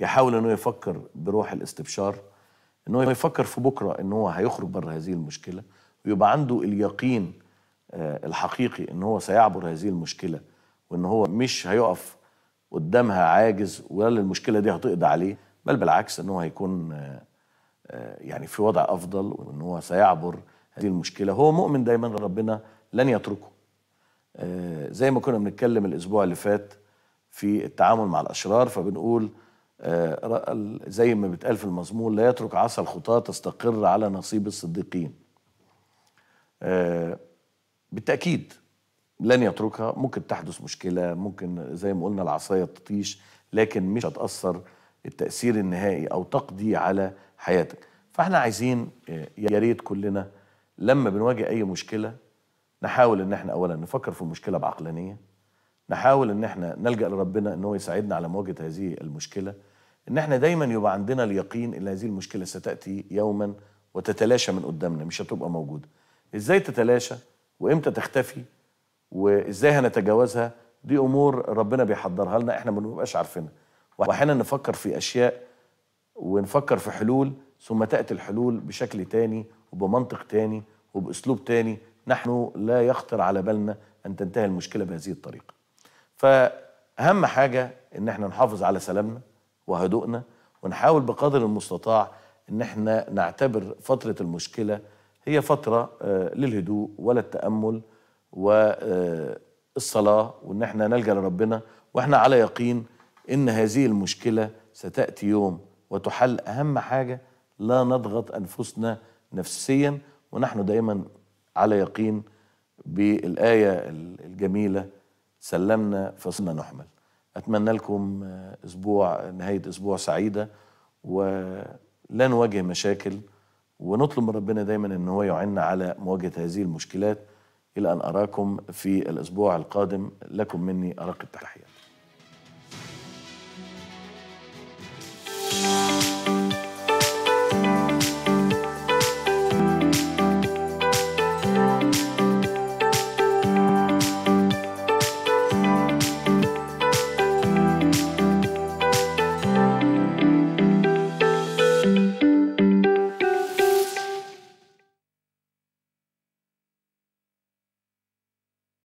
يحاول ان هو يفكر بروح الاستبشار ان هو يفكر في بكره ان هو هيخرج بره هذه المشكله ويبقى عنده اليقين آه، الحقيقي ان هو سيعبر هذه المشكله وان هو مش هيقف قدامها عاجز ولا المشكله دي هتقضي عليه بل بالعكس ان هو هيكون آه، يعني في وضع افضل وان هو سيعبر هذه المشكله هو مؤمن دايما ربنا لن يتركه آه، زي ما كنا بنتكلم الاسبوع اللي فات في التعامل مع الاشرار فبنقول آه، زي ما بيتقال في المزمور لا يترك عصا الخطاه تستقر على نصيب الصديقين آه، بالتاكيد لن يتركها ممكن تحدث مشكله ممكن زي ما قلنا العصايه تطيش لكن مش هتاثر التاثير النهائي او تقضي على حياتك فاحنا عايزين يا ريت كلنا لما بنواجه اي مشكله نحاول ان احنا اولا نفكر في المشكله بعقلانيه نحاول ان احنا نلجا لربنا ان هو يساعدنا على مواجهه هذه المشكله ان احنا دايما يبقى عندنا اليقين ان هذه المشكله ستاتي يوما وتتلاشى من قدامنا مش هتبقى موجوده ازاي تتلاشى وامتى تختفي وازاي هنتجاوزها دي امور ربنا بيحضرها لنا احنا ما بنبقاش عارفينها واحيانا نفكر في اشياء ونفكر في حلول ثم تاتي الحلول بشكل تاني وبمنطق تاني وبأسلوب تاني نحن لا يخطر على بالنا أن تنتهي المشكلة بهذه الطريقة فأهم حاجة أن احنا نحافظ على سلامنا وهدوءنا ونحاول بقدر المستطاع أن احنا نعتبر فترة المشكلة هي فترة آه، للهدوء ولا التأمل والصلاة آه، وأن احنا نلجأ لربنا وإحنا على يقين أن هذه المشكلة ستأتي يوم وتحل أهم حاجة لا نضغط أنفسنا نفسيا ونحن دائما على يقين بالآية الجميلة سلمنا فصلنا نحمل أتمنى لكم أسبوع نهاية أسبوع سعيدة ولا نواجه مشاكل ونطلب من ربنا دايما أن هو يعيننا على مواجهة هذه المشكلات إلى أن أراكم في الأسبوع القادم لكم مني أرق التحية